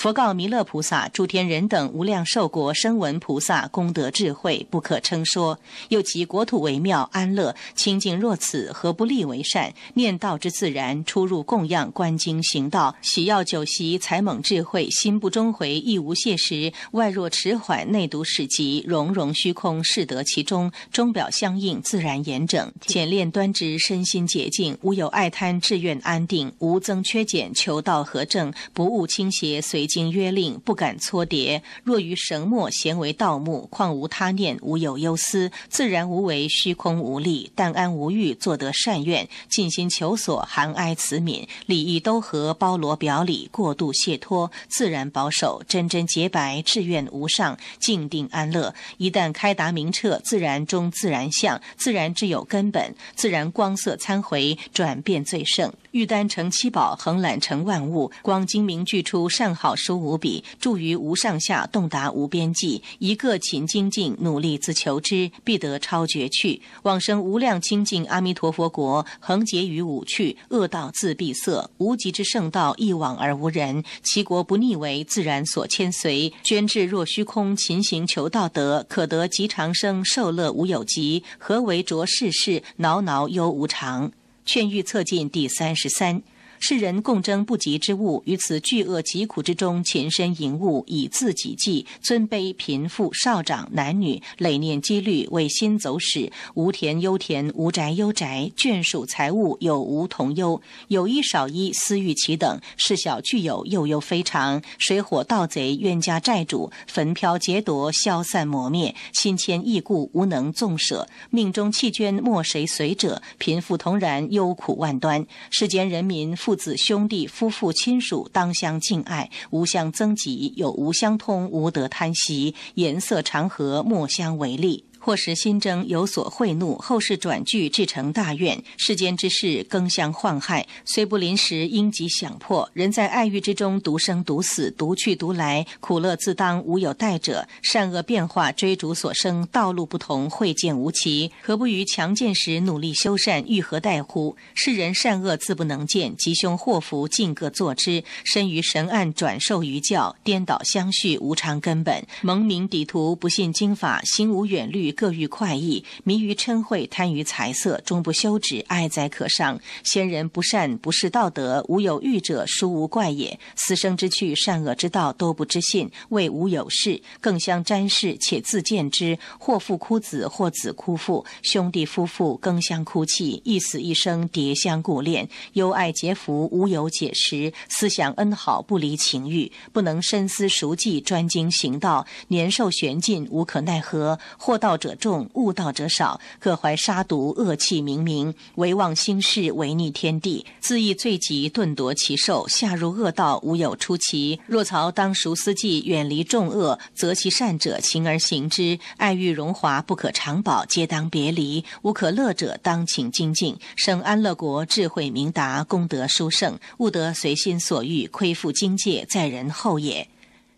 佛告弥勒菩萨：诸天人等无量寿国声闻菩萨功德智慧不可称说。又其国土微妙安乐清净若此，何不立为善？念道之自然，出入供养观经行道，喜药酒席才猛智慧心不终回，亦无懈时。外若迟缓，内毒始疾融融虚空，适得其中，钟表相应，自然严整简练端直，身心洁净，无有爱贪志愿安定，无增缺减，求道和正，不误倾斜随。经约令不敢搓叠，若于绳末咸为盗墓，况无他念，无有忧思，自然无为，虚空无力，但安无欲，作得善愿，尽心求索，含哀慈悯，礼义都合，包罗表里，过度卸脱，自然保守，真真洁白，志愿无上，静定安乐。一旦开达明彻，自然中自然相，自然之有根本，自然光色参回，转变最盛，玉丹成七宝，恒揽成万物。光精明俱出，善好殊无比。著于无上下，动达无边际。一个勤精进，努力自求之，必得超绝去，往生无量清净阿弥陀佛国，恒结于五趣，恶道自闭塞。无极之圣道，一往而无人，其国不逆为，自然所牵随。捐智若虚空，勤行求道德，可得极长生，受乐无有极。何为着世事，恼恼忧无常。劝喻策进第三十三。世人共争不及之物，于此巨恶疾苦之中，潜身隐物以自己计，尊卑贫富少长男女，累念积虑为心走使。无田忧田，无宅忧宅，眷属财物有无同忧。有一少一，私欲其等事小具有，又忧非常。水火盗贼冤家债主，焚飘劫夺消散磨灭。心牵意固无能纵舍。命中弃捐莫谁随者，贫富同然忧苦万端。世间人民富。父子兄弟夫妇亲属，当相敬爱，无相增极，有无相通，无得贪惜。颜色长和，莫相违例。或使心争有所贿怒，后世转剧，至成大怨。世间之事，更相患害。虽不临时因急想破，人在爱欲之中，独生独死，独去独来，苦乐自当无有代者。善恶变化，追逐所生，道路不同，会见无期。何不于强健时努力修善，欲何待乎？世人善恶自不能见，吉凶祸福尽各作之。身于神案，转受于教，颠倒相续，无常根本。蒙明抵图，不信经法，心无远虑。各欲快意，迷于嗔慧，贪于财色，终不休止。爱哉可伤！先人不善，不是道德。无有欲者，殊无怪也。死生之趣，善恶之道，都不知信。谓无有事，更相沾事，且自见之。或父哭子，或子哭父，兄弟夫妇更相哭泣。一死一生，迭相顾恋。忧爱结福，无有解时。思想恩好，不离情欲，不能深思熟计，专精行道。年寿悬尽，无可奈何。或道。者众悟道者少，各怀杀毒恶气，冥冥，唯望心事，违逆天地，自意最极，顿夺其寿，下入恶道，无有出奇。若曹当熟思计，远离众恶，择其善者行而行之。爱欲荣华不可长保，皆当别离。无可乐者，当请精进，生安乐国，智慧明达，功德殊胜，悟得随心所欲，窥复精界，在人后也。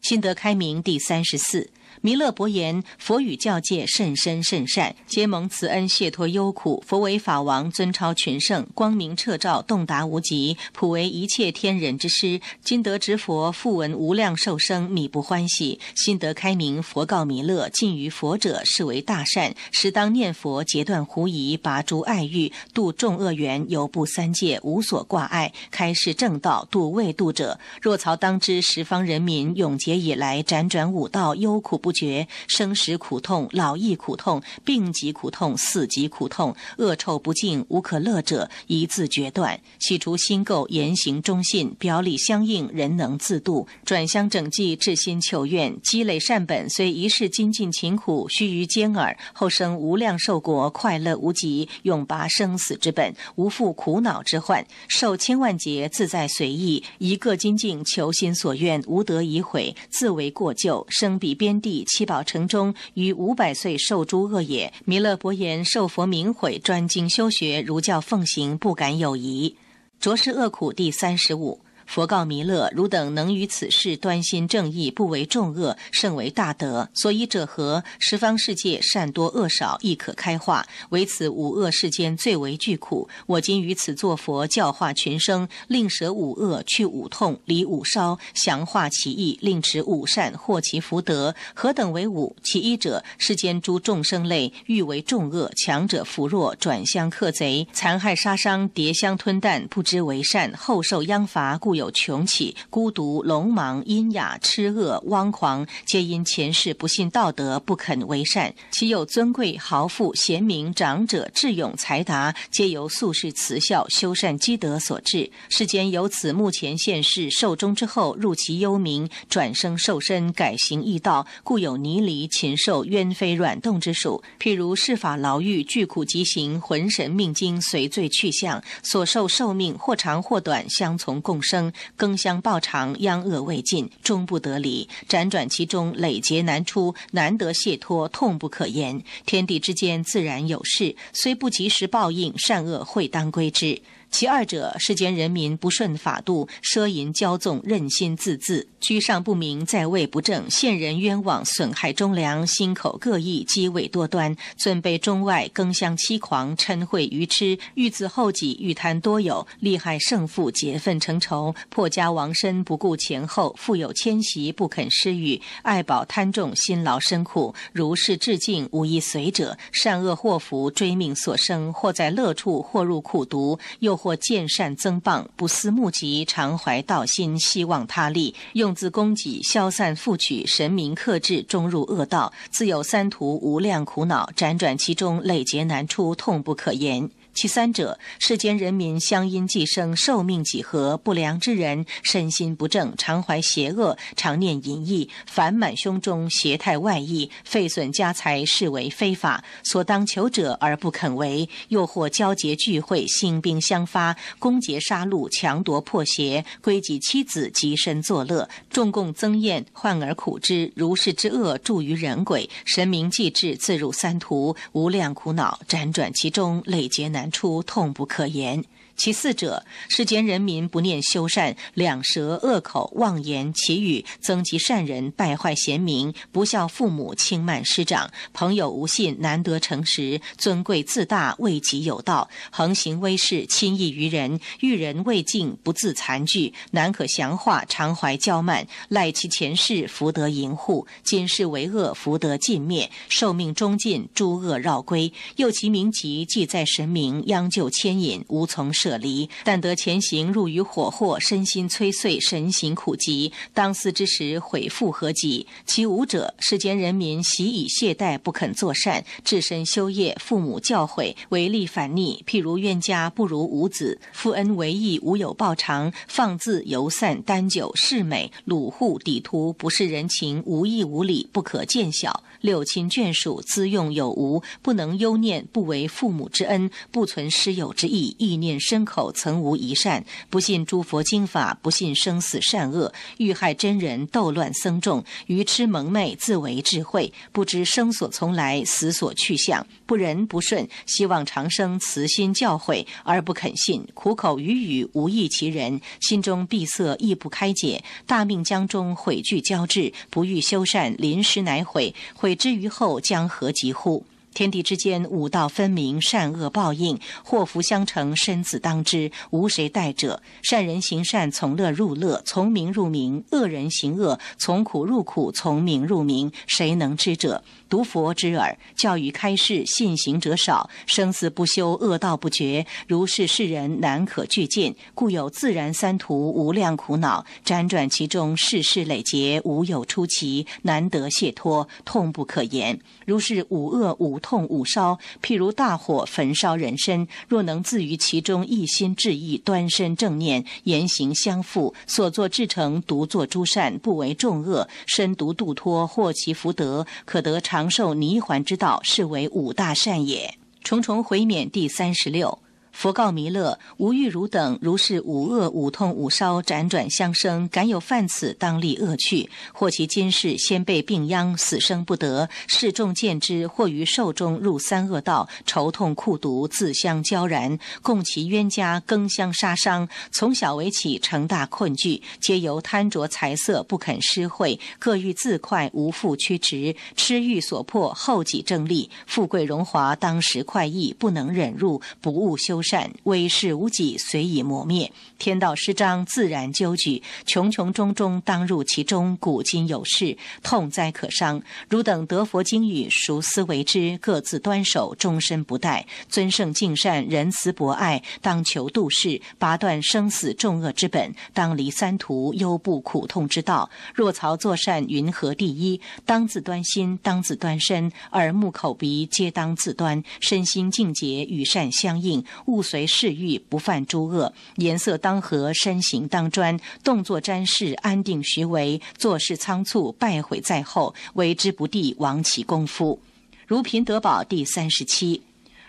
心得开明第三十四。弥勒伯言，佛与教界甚深甚善，结蒙慈恩，谢脱忧苦。佛为法王，尊超群圣，光明彻照，洞达无极，普为一切天人之师。今得执佛，复闻无量寿生，米不欢喜，心得开明。佛告弥勒：近于佛者，是为大善。时当念佛，截断狐疑，拔诸爱欲，度众恶缘，由不三界，无所挂碍，开示正道，度未度者。若曹当知十方人民，永劫以来，辗转五道，忧苦不。觉生时苦痛，老亦苦痛，病疾苦痛，死疾苦痛，恶臭不净，无可乐者，一字决断，弃除心垢，言行忠信，表里相应，人能自度，转相整济，至心求愿，积累善本，虽一世精进勤苦，须臾兼耳，后生无量寿国，快乐无极，永拔生死之本，无复苦恼之患，受千万劫自在随意，一个精进求心所愿，无得以悔，自为过咎，生彼边地。七宝城中，于五百岁受诸恶业。弥勒佛言：受佛名毁，专精修学，如教奉行，不敢有疑。着实恶苦第三十五。佛告弥勒：“汝等能于此事端心正义，不为众恶，甚为大德。所以者何？十方世界善多恶少，亦可开化。唯此五恶世间最为巨苦。我今于此作佛，教化群生，令舍五恶，去五痛，离五烧，降化其意，令持五善，获其福德。何等为五？其一者，世间诸众生类欲为众恶，强者扶弱，转相克贼，残害杀伤，叠相吞啖，不知为善，后受殃罚。故有。”有穷起、孤独、龙盲、阴哑、痴恶、汪狂，皆因前世不信道德，不肯为善。其有尊贵豪富、贤明长者、智勇才达，皆由素世慈孝、修善积德所致？世间由此目前现世寿终之后，入其幽冥，转生受身，改行易道，故有泥犁、禽兽、鸢飞、软动之属。譬如世法牢狱，巨苦极刑，魂神命经随罪去向，所受寿命或长或短，相从共生。更相报偿，殃恶未尽，终不得离；辗转其中，累劫难出，难得解脱，痛不可言。天地之间，自然有事，虽不及时报应，善恶会当归之。其二者，世间人民不顺法度，奢淫骄纵，任心自恣，居上不明，在位不正，陷人冤枉，损害忠良，心口各异，机伪多端，尊卑中外，更相欺狂，嗔恚愚痴，欲自后己，欲贪多有，利害胜负，结愤成仇，破家亡身，不顾前后，富有迁徙，不肯施予，爱保贪重，辛劳身苦，如是至敬，无一随者。善恶祸福，追命所生，或在乐处，或入苦毒，又。或见善增谤，不思目极，常怀道心，希望他利，用自供给，消散复取，神明克制，终入恶道，自有三途无量苦恼，辗转其中，累劫难出，痛不可言。其三者，世间人民相因寄生，寿命几何？不良之人，身心不正，常怀邪恶，常念淫逸，烦满胸中，邪态外溢，废损家财，视为非法。所当求者而不肯为，又或交结聚会，兴兵相发，攻劫杀戮，强夺破邪，归己妻子，极身作乐，众共增厌，患而苦之。如是之恶，著于人鬼，神明既至，自入三途，无量苦恼，辗转其中，累劫难。感触痛不可言。其四者，世间人民不念修善，两舌恶口妄言，其语增及善人，败坏贤明，不孝父母，轻慢师长，朋友无信，难得诚实，尊贵自大，为己有道，横行威势，轻易于人，遇人未敬，不自惭惧，难可降化，常怀骄慢，赖其前世福德盈护，今世为恶福德尽灭，寿命终尽，诸恶绕归，又其名籍既在神明，殃咎牵引，无从。舍离，但得前行入于火祸，身心摧碎，神形苦疾，当思之时，悔复何及？其五者，世间人民习以懈怠，不肯作善，置身修业。父母教诲，唯利反逆。譬如冤家，不如无子。负恩为义，无有报偿。放肆游散，耽酒嗜美，鲁户抵图，不是人情，无义无礼，不可见小。六亲眷属资用有无，不能忧念；不为父母之恩，不存师友之意，意念深口曾无一善。不信诸佛经法，不信生死善恶，欲害真人，斗乱僧众，愚痴蒙昧，自为智慧，不知生所从来，死所去向。不仁不顺，希望长生，慈心教诲而不肯信，苦口语语无益其人，心中闭塞亦不开解。大命将终，悔惧交至，不欲修善，临时乃悔悔。之于后将何及乎？天地之间，五道分明，善恶报应，祸福相承，生死当知，无谁代者。善人行善，从乐入乐，从名入名；恶人行恶，从苦入苦，从名入名。谁能知者？读佛之耳，教育开示信行者少，生死不休，恶道不绝。如是世人难可俱尽，故有自然三途无量苦恼，辗转其中，世事累劫无有出奇，难得解脱，痛不可言。如是五恶五痛五烧，譬如大火焚烧人身。若能自于其中一心致意，端身正念，言行相负，所作至诚，独作诸善，不为众恶，身独度脱，获其福德，可得长。蒙受泥环之道，是为五大善也。重重回免第三十六。佛告弥勒、吾玉如等：如是五恶、五痛、五烧，辗转相生，敢有犯此，当立恶趣。或其今世先被病殃，死生不得；世众见之，或于寿终入三恶道，愁痛酷毒，自相交然，共其冤家更相杀伤。从小为起，成大困惧，皆由贪着财色，不肯施惠，各欲自快，无复趋直。痴欲所迫，后己争利，富贵荣华，当时快意，不能忍入，不务修。善为世无己，随以磨灭。天道失章，自然纠举；穷穷中中，当入其中。古今有事，痛哉可伤。汝等得佛经语，熟思为之，各自端守，终身不殆。尊圣敬善，仁慈博爱，当求度世，拔断生死重恶之本。当离三途，忧不苦痛之道。若曹作善，云何第一？当自端心，当自端身，耳目口鼻皆当自端，身心境洁，与善相应，勿随世欲，不犯诸恶，颜色当。山和，身行当专，动作瞻视安定徐为，做事仓促败毁在后，为之不第亡其功夫。如平德宝第三十七。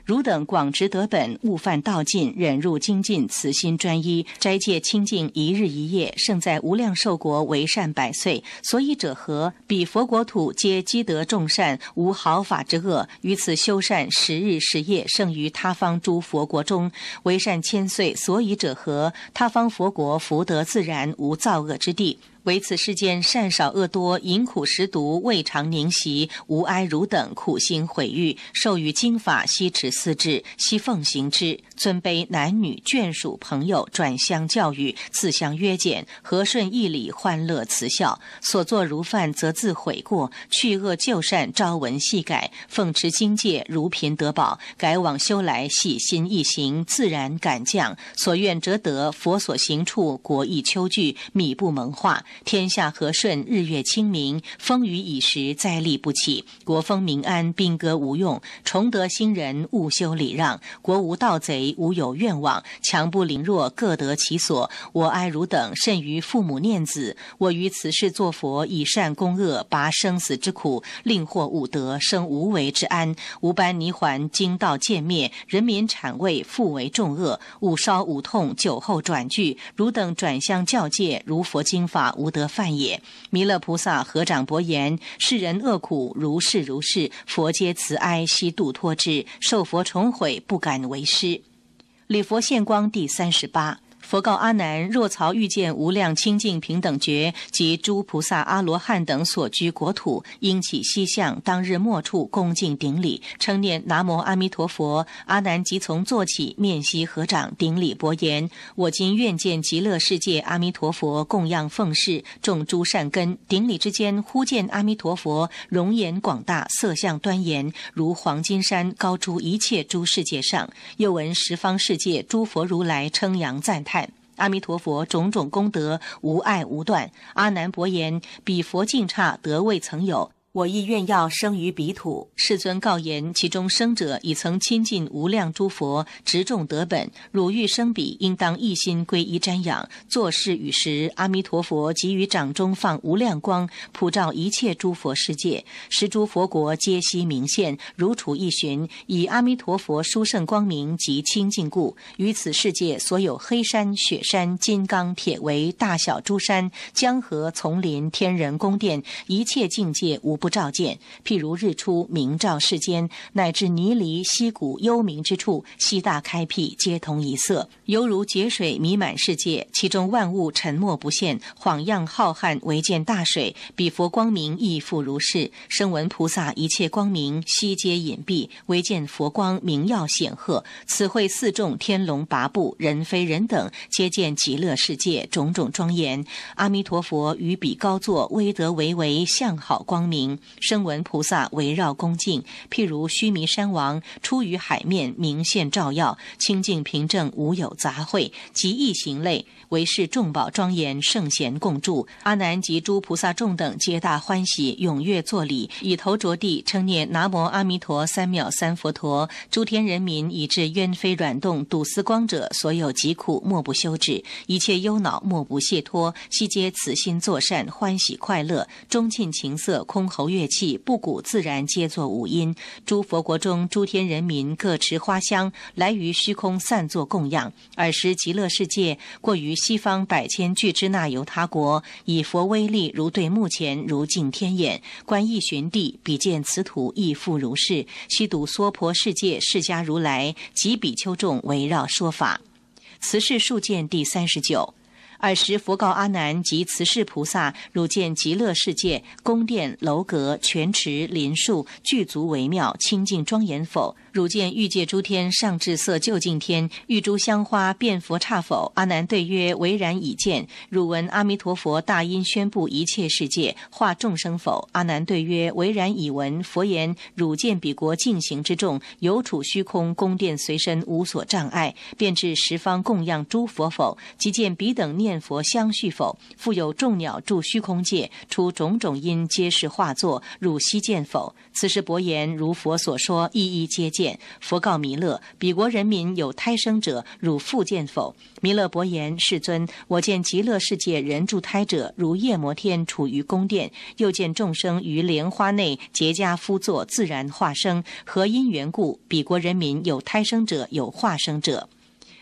汝等广执德本，勿犯道尽，忍入精进，慈心专一，斋戒清净，一日一夜，胜在无量寿国为善百岁。所以者何？彼佛国土皆积德众善，无毫法之恶。于此修善十日十夜，胜于他方诸佛国中为善千岁。所以者何？他方佛国福德自然无造恶之地。为此世间善少恶多，饮苦食毒，胃肠凝习，无哀汝等苦心毁誉，授予经法，悉持思志，悉奉行之。尊卑男女、眷属朋友，转相教育，自相约见，和顺义理，欢乐慈孝。所作如犯，则自悔过，去恶就善，朝闻系改。奉持精戒，如贫得宝，改往修来，喜心易行，自然感降。所愿则得，佛所行处，果亦秋聚，米不萌化。天下和顺，日月清明，风雨已时，灾厉不起。国风民安，兵戈无用。崇德兴仁，务修礼让。国无盗贼，无有愿望。强不凌弱，各得其所。我爱汝等甚于父母念子。我于此世作佛，以善攻恶，拔生死之苦，令获五德，生无为之安。吾般泥环，经道渐灭。人民产位复为众恶。吾烧吾痛，酒后转剧。汝等转向教界，如佛经法。无得犯也。弥勒菩萨合掌博言：“世人恶苦，如是如是。佛皆慈哀，悉度脱之。受佛重悔，不敢为师。”礼佛献光第三十八。佛告阿难：若曹遇见无量清净平等觉及诸菩萨、阿罗汉等所居国土，应起西向，当日末处，恭敬顶礼，称念南无阿弥陀佛。阿难即从坐起，面西合掌顶礼，薄言：我今愿见极乐世界阿弥陀佛，供养奉事，众诸善根。顶礼之间，忽见阿弥陀佛，容颜广大，色相端严，如黄金山高诸一切诸世界上。又闻十方世界诸佛如来称扬赞叹。阿弥陀佛，种种功德无碍无断。阿难，伯言比佛境差，德未曾有。我亦愿要生于彼土。世尊告言：其中生者，已曾亲近无量诸佛，执众得本。汝欲生彼，应当一心皈依瞻仰，做事与时，阿弥陀佛给予掌中放无量光，普照一切诸佛世界，十诸佛国皆悉明现，如处一寻，以阿弥陀佛殊胜光明及清净故，于此世界所有黑山、雪山、金刚、铁为大小诸山、江河、丛林、天人宫殿，一切境界无。不照见，譬如日出，明照世间，乃至泥犁溪谷幽冥之处，悉大开辟，皆同一色，犹如结水弥漫世界，其中万物沉默不现，晃漾浩瀚，唯见大水。彼佛光明亦复如是。声闻菩萨一切光明悉皆隐蔽，唯见佛光明耀显赫。此会四众天龙八部人非人等，皆见极乐世界种种庄严。阿弥陀佛于彼高坐，威德巍巍，相好光明。声闻菩萨围绕恭敬，譬如须弥山王出于海面，明现照耀，清净平正，无有杂秽，极易行类。为是众宝庄严，圣贤共住。阿难及诸菩萨众等，皆大欢喜，踊跃作礼，以头着地，称念南无阿弥陀三藐三佛陀。诸天人民，以至冤飞软动，睹思光者，所有疾苦莫不休止，一切忧恼莫不卸脱。悉皆此心作善，欢喜快乐。钟磬琴瑟，箜篌乐器，不古自然，皆作五音。诸佛国中，诸天人民，各持花香，来于虚空，散作供养。尔时极乐世界，过于。西方百千俱胝那由他国，以佛威力，如对目前，如镜天眼，观意寻地，彼见此土亦复如是。悉睹娑婆世界释迦如来及比丘众围绕说法。慈氏数见第三十九。尔时佛告阿难及慈氏菩萨：汝见极乐世界宫殿楼阁、泉池林树具足微妙、清净庄严否？汝见欲界诸天，上至色究竟天，欲诸香花遍佛刹否？阿难对曰：唯然已见。汝闻阿弥陀佛大音宣布一切世界化众生否？阿难对曰：唯然已闻佛言。汝见彼国进行之众，有处虚空宫殿，随身无所障碍，便至十方供养诸佛否？即见彼等念佛相续否？复有众鸟住虚空界，出种种音，皆是化作。汝悉见否？此时薄言如佛所说，一一皆见。佛告弥勒：“彼国人民有胎生者，汝复见否？”弥勒伯言：“世尊，我见极乐世界人住胎者，如夜摩天处于宫殿；又见众生于莲花内结痂敷座，自然化生。何因缘故，彼国人民有胎生者，有化生者？”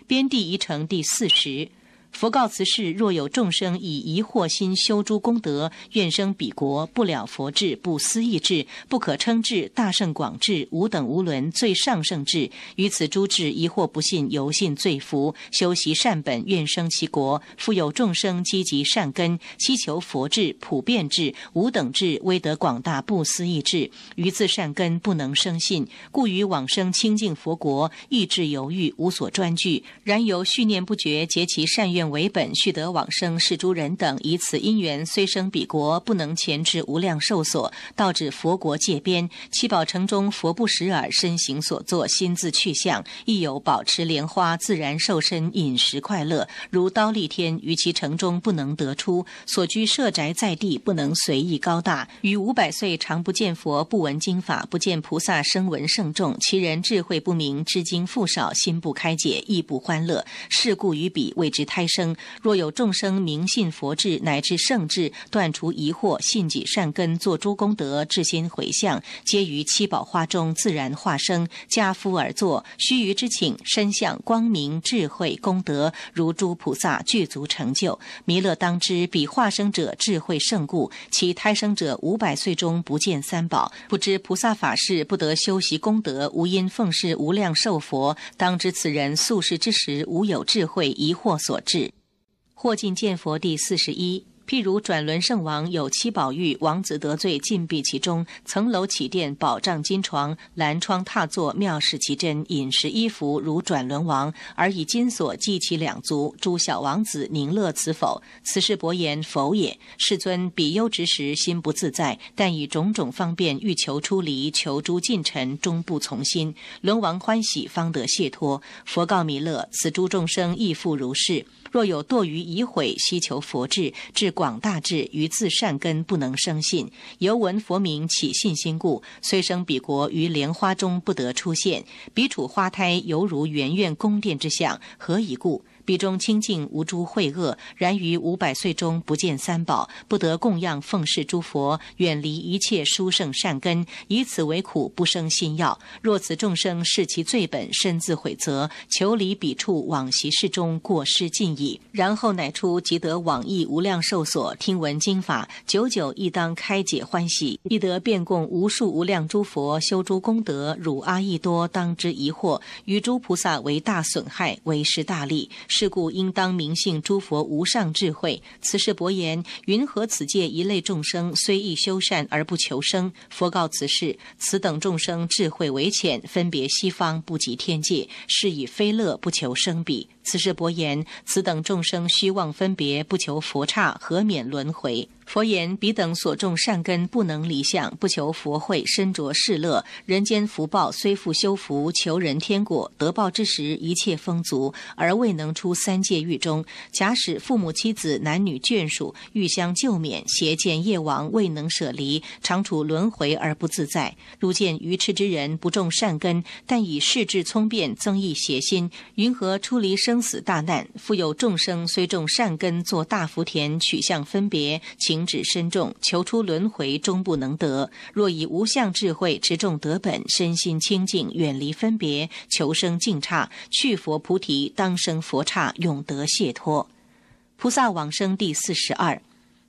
边地宜城第四十。佛告慈士：若有众生以疑惑心修诸功德，愿生彼国，不了佛智，不思议智，不可称智，大圣广智，无等无伦，最上圣智。于此诸智疑惑不信，犹信罪福，修习善本，愿生其国。复有众生积极善根，希求佛智、普遍智、无等智，威德广大，不思议智，于自善根不能生信，故于往生清净佛国，意智犹豫，无所专据。然由续念不绝，结其善愿。为本续得往生是诸人等以此因缘虽生彼国不能前至无量寿所道指佛国界边七宝城中佛不识耳身形所作心自去向亦有保持莲花自然瘦身饮食快乐如刀立天于其城中不能得出所居舍宅在地不能随意高大于五百岁常不见佛不闻经法不见菩萨声闻圣众其人智慧不明知经复少心不开解亦不欢乐事故于彼为之胎。生若有众生明信佛智乃至圣智断除疑惑信己善根做诸功德至心回向皆于七宝花中自然化生加夫而作须臾之请，身相光明智慧功德如诸菩萨具足成就弥勒当知彼化生者智慧胜故其胎生者五百岁中不见三宝不知菩萨法事不得修习功德无因奉事无量寿佛当知此人宿世之时无有智慧疑惑所致。霍进见佛第四十一。譬如转轮圣王有七宝玉王子得罪禁闭其中，层楼起殿，宝障金床，兰窗榻坐，妙饰其珍，饮食衣服如转轮王，而以金锁系其两足。诸小王子宁乐此否？此事伯言否也。世尊比丘之时心不自在，但以种种方便欲求出离，求诸近臣终不从心。轮王欢喜方得解脱。佛告弥勒：此诸众生亦复如是。若有堕于已悔，希求佛智，至。广大智于自善根不能生信，犹闻佛名起信心故，虽生彼国于莲花中不得出现。彼处花胎犹如圆圆宫殿之相，何以故？彼中清净无诸秽恶，然于五百岁中不见三宝，不得供养奉侍诸佛，远离一切殊胜善根，以此为苦，不生心药。若此众生视其罪本，身自悔责，求离彼处，往昔事中过失尽矣。然后乃出，即得往诣无量寿所，听闻经法，久久亦当开解欢喜，亦得遍供无数无量诸佛，修诸功德。汝阿逸多，当之疑惑，与诸菩萨为大损害，为失大利。是故应当明信诸佛无上智慧。此事薄言，云何此界一类众生虽亦修善而不求生？佛告此事：此等众生智慧为浅，分别西方不及天界，是以非乐不求生彼。此事薄言，此等众生虚妄分别，不求佛刹，何免轮回？佛言：彼等所种善根不能离相，不求佛慧，身着世乐，人间福报虽复修福，求人天果，得报之时，一切丰足，而未能出三界狱中。假使父母妻子男女眷属欲相救免，邪见业王未能舍离，常处轮回而不自在。如见愚痴之人不种善根，但以世智聪辩增益邪心，云何出离生死大难？复有众生虽种善根，作大福田，取向分别。停止身重，求出轮回终不能得。若以无相智慧持众得本，身心清净，远离分别，求生净刹，去佛菩提，当生佛刹，永得解脱。菩萨往生第四十二，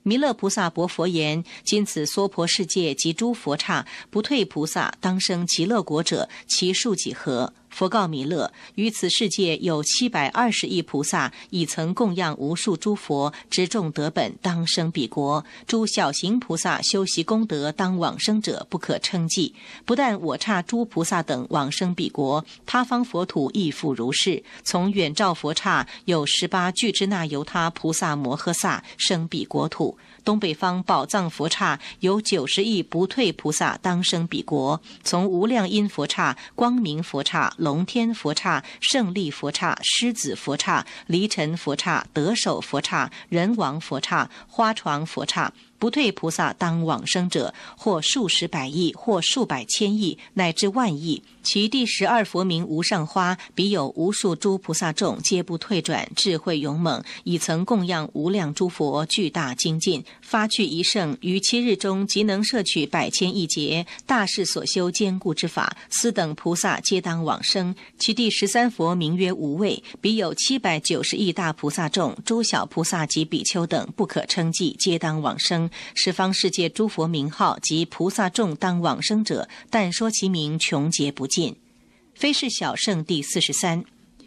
弥勒菩萨薄佛言：今此娑婆世界及诸佛刹，不退菩萨当生其乐国者，其数几何？佛告弥勒：于此世界有七百二十亿菩萨，已曾供养无数诸佛执众，得本当生彼国。诸小型菩萨修习功德，当往生者不可称计。不但我刹诸菩萨等往生彼国，他方佛土亦复如是。从远照佛刹有十八俱支那由他菩萨摩诃萨生彼国土。东北方宝藏佛刹有九十亿不退菩萨当生彼国，从无量音佛刹、光明佛刹、龙天佛刹、胜利佛刹、狮子佛刹、离尘佛刹、得手佛刹、人王佛刹、花床佛刹，不退菩萨当往生者，或数十百亿，或数百千亿，乃至万亿。其第十二佛名无上花，彼有无数诸菩萨众，皆不退转，智慧勇猛，已曾供养无量诸佛，巨大精进，发趣一胜，于七日中即能摄取百千亿劫大势所修坚固之法，斯等菩萨皆当往生。其第十三佛名曰无畏，彼有七百九十亿大菩萨众，诸小菩萨及比丘等不可称计，皆当往生。十方世界诸佛名号及菩萨众当往生者，但说其名，穷劫不尽。尽非是小圣。第四十三，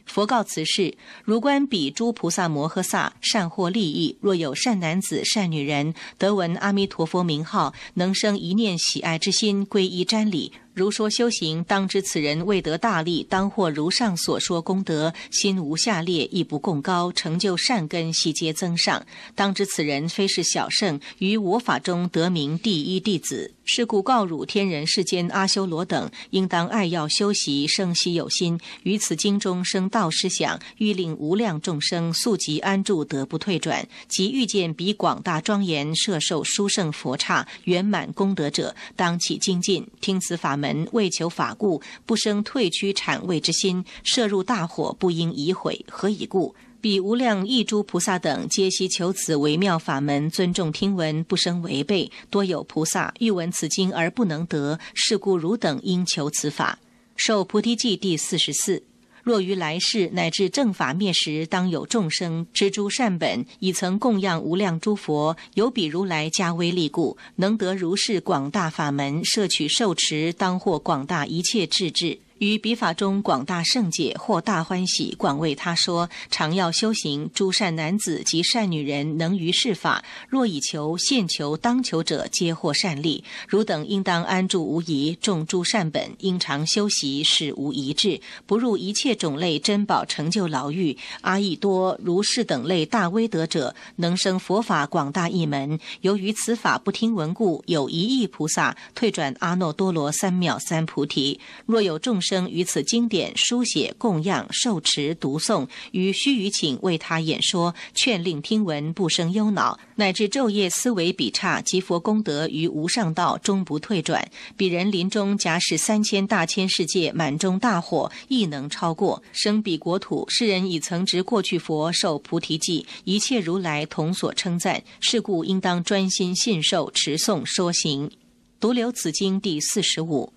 佛告此事如观彼诸菩萨摩诃萨善获利益。若有善男子、善女人，得闻阿弥陀佛名号，能生一念喜爱之心，皈依瞻礼。如说修行，当知此人未得大利，当获如上所说功德。心无下列，亦不共高，成就善根，悉皆增上。当知此人非是小圣，于我法中得名第一弟子。是故告汝天人世间阿修罗等，应当爱要修习，生息有心。于此经中生道施想，欲令无量众生速即安住，得不退转。即遇见彼广大庄严、摄受殊胜佛刹、圆满功德者，当起精进，听此法门。为求法故，不生退屈谄位之心，涉入大火，不应已毁。何以故？彼无量亿诸菩萨等，皆悉求此微妙法门，尊重听闻，不生违背。多有菩萨欲闻此经而不能得，是故汝等应求此法。受菩提记第四十四。若于来世乃至正法灭时，当有众生知诸善本，已曾供养无量诸佛，有比如来加威力故，能得如是广大法门，摄取受持，当获广大一切智智。于比法中广大圣解或大欢喜广为他说常要修行诸善男子及善女人能于世法若以求现求当求者皆获善利汝等应当安住无疑众诸善本应常修习是无一致，不入一切种类珍宝成就牢狱阿逸多如是等类大威德者能生佛法广大一门由于此法不听闻故有一亿菩萨退转阿耨多罗三藐三菩提若有众。生于此经典书写供养受持读诵与须臾请为他演说劝令听闻不生忧恼乃至昼夜思维比差及佛功德于无上道终不退转彼人临终假使三千大千世界满中大火亦能超过生彼国土世人已曾值过去佛受菩提记一切如来同所称赞是故应当专心信受持诵说行独留此经第四十五。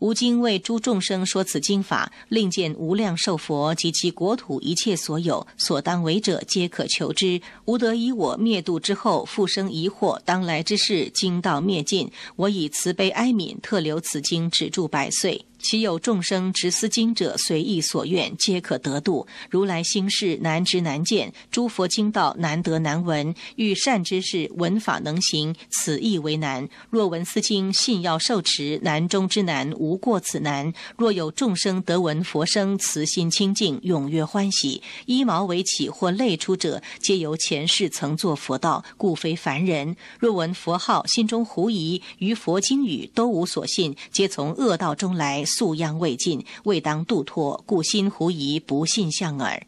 吾今为诸众生说此经法，令见无量寿佛及其国土一切所有所当为者，皆可求之。吾得以我灭度之后，复生疑惑，当来之事，经道灭尽，我以慈悲哀悯，特留此经，止住百岁。其有众生执思经者，随意所愿，皆可得度。如来心事难知难见，诸佛经道难得难闻。欲善之事，闻法能行，此亦为难。若闻思经，信要受持，难中之难，无过此难。若有众生得闻佛声，慈心清净，踊跃欢喜，一毛为起，或泪出者，皆由前世曾作佛道，故非凡人。若闻佛号，心中狐疑，于佛经语都无所信，皆从恶道中来。素殃未尽，未当度脱，故心狐疑，不信向耳。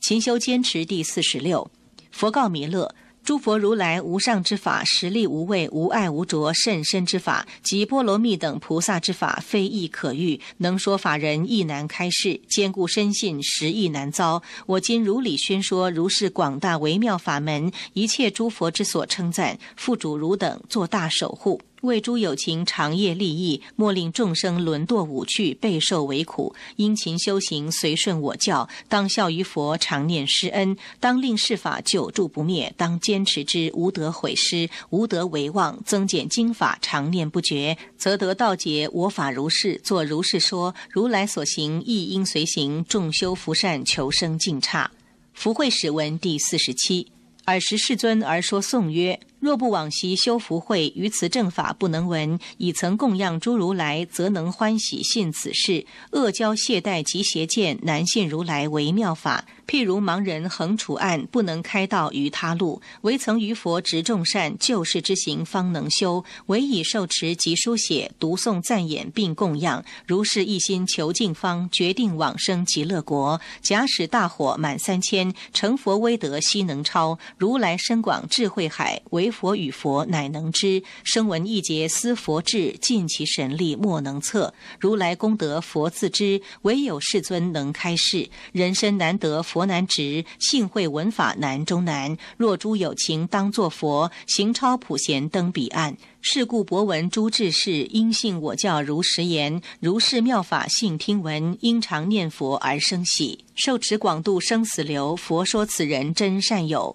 勤修坚持第四十六。佛告弥勒：诸佛如来无上之法，实力无畏，无爱无着，甚深之法，及波罗蜜等菩萨之法，非易可遇。能说法人亦难开示，坚固深信实亦难遭。我今如理宣说如是广大微妙法门，一切诸佛之所称赞，付主汝等做大守护。为诸有情长夜利益，莫令众生沦堕五趣，备受为苦。殷勤修行，随顺我教，当效于佛，常念施恩；当令世法久住不灭，当坚持之，无德毁失，无德为妄，增减经法，常念不绝，则得道解。我法如是，作如是说。如来所行，亦应随行。众修福善，求生净差。福慧史文第四十七。尔时世尊而说颂曰。若不往昔修福慧，于此正法不能闻；已曾供养诸如来，则能欢喜信此事。恶交懈怠及邪见，难信如来为妙法。譬如盲人横处案，不能开道于他路。唯曾于佛执众善，救世之行方能修。唯以受持及书写、读诵、赞演并供养，如是一心求净方，决定往生极乐国。假使大火满三千，成佛威德悉能超。如来深广智慧海，唯。佛与佛乃能知，声闻一结，思佛智，尽其神力莫能测。如来功德佛自知，唯有世尊能开示。人生难得，佛难值，信会文法难中难。若诸有情当作佛，行超普贤登彼岸。是故博闻诸志士，因信我教如实言。如是妙法性听闻，因常念佛而生喜，受持广度生死流。佛说此人真善友。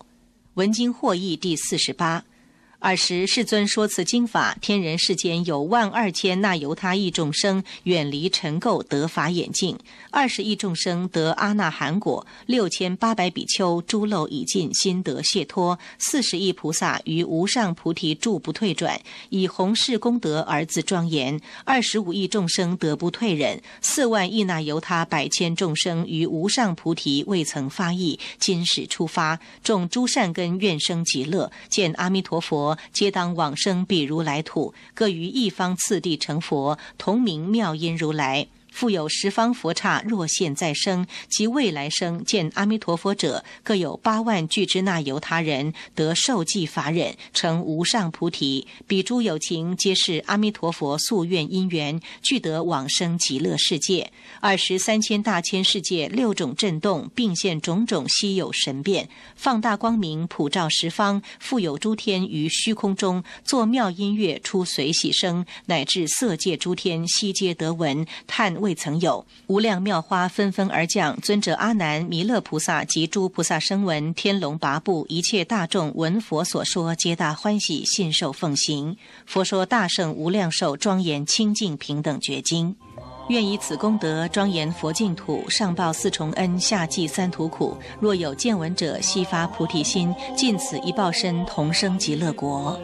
文经获益第四十八。尔时，世尊说此经法，天人世间有万二千那由他一众生远离尘垢，得法眼净；二十亿众生得阿那含果，六千八百比丘诸漏已尽，心得解脱；四十亿菩萨于无上菩提住不退转，以弘誓功德而自庄严；二十五亿众生得不退忍；四万亿那由他百千众生于无上菩提未曾发意，今始出发，众诸善根愿生极乐，见阿弥陀佛。皆当往生彼如来土，各于一方次第成佛，同名妙音如来。复有十方佛刹若现再生及未来生见阿弥陀佛者，各有八万俱之那由他人得受记法忍，成无上菩提。彼诸有情皆是阿弥陀佛夙愿因缘，具得往生极乐世界。二十三千大千世界六种震动，并现种种稀有神变，放大光明，普照十方。复有诸天于虚空中作妙音乐，出随喜声，乃至色界诸天悉皆得闻叹。未曾有，无量妙花纷纷而降。尊者阿难、弥勒菩萨及诸菩萨声闻，天龙八部一切大众闻佛所说，皆大欢喜，信受奉行。佛说大圣无量寿，庄严清净平等觉经。愿以此功德，庄严佛净土，上报四重恩，下济三途苦。若有见闻者，悉发菩提心，尽此一报身，同生极乐国。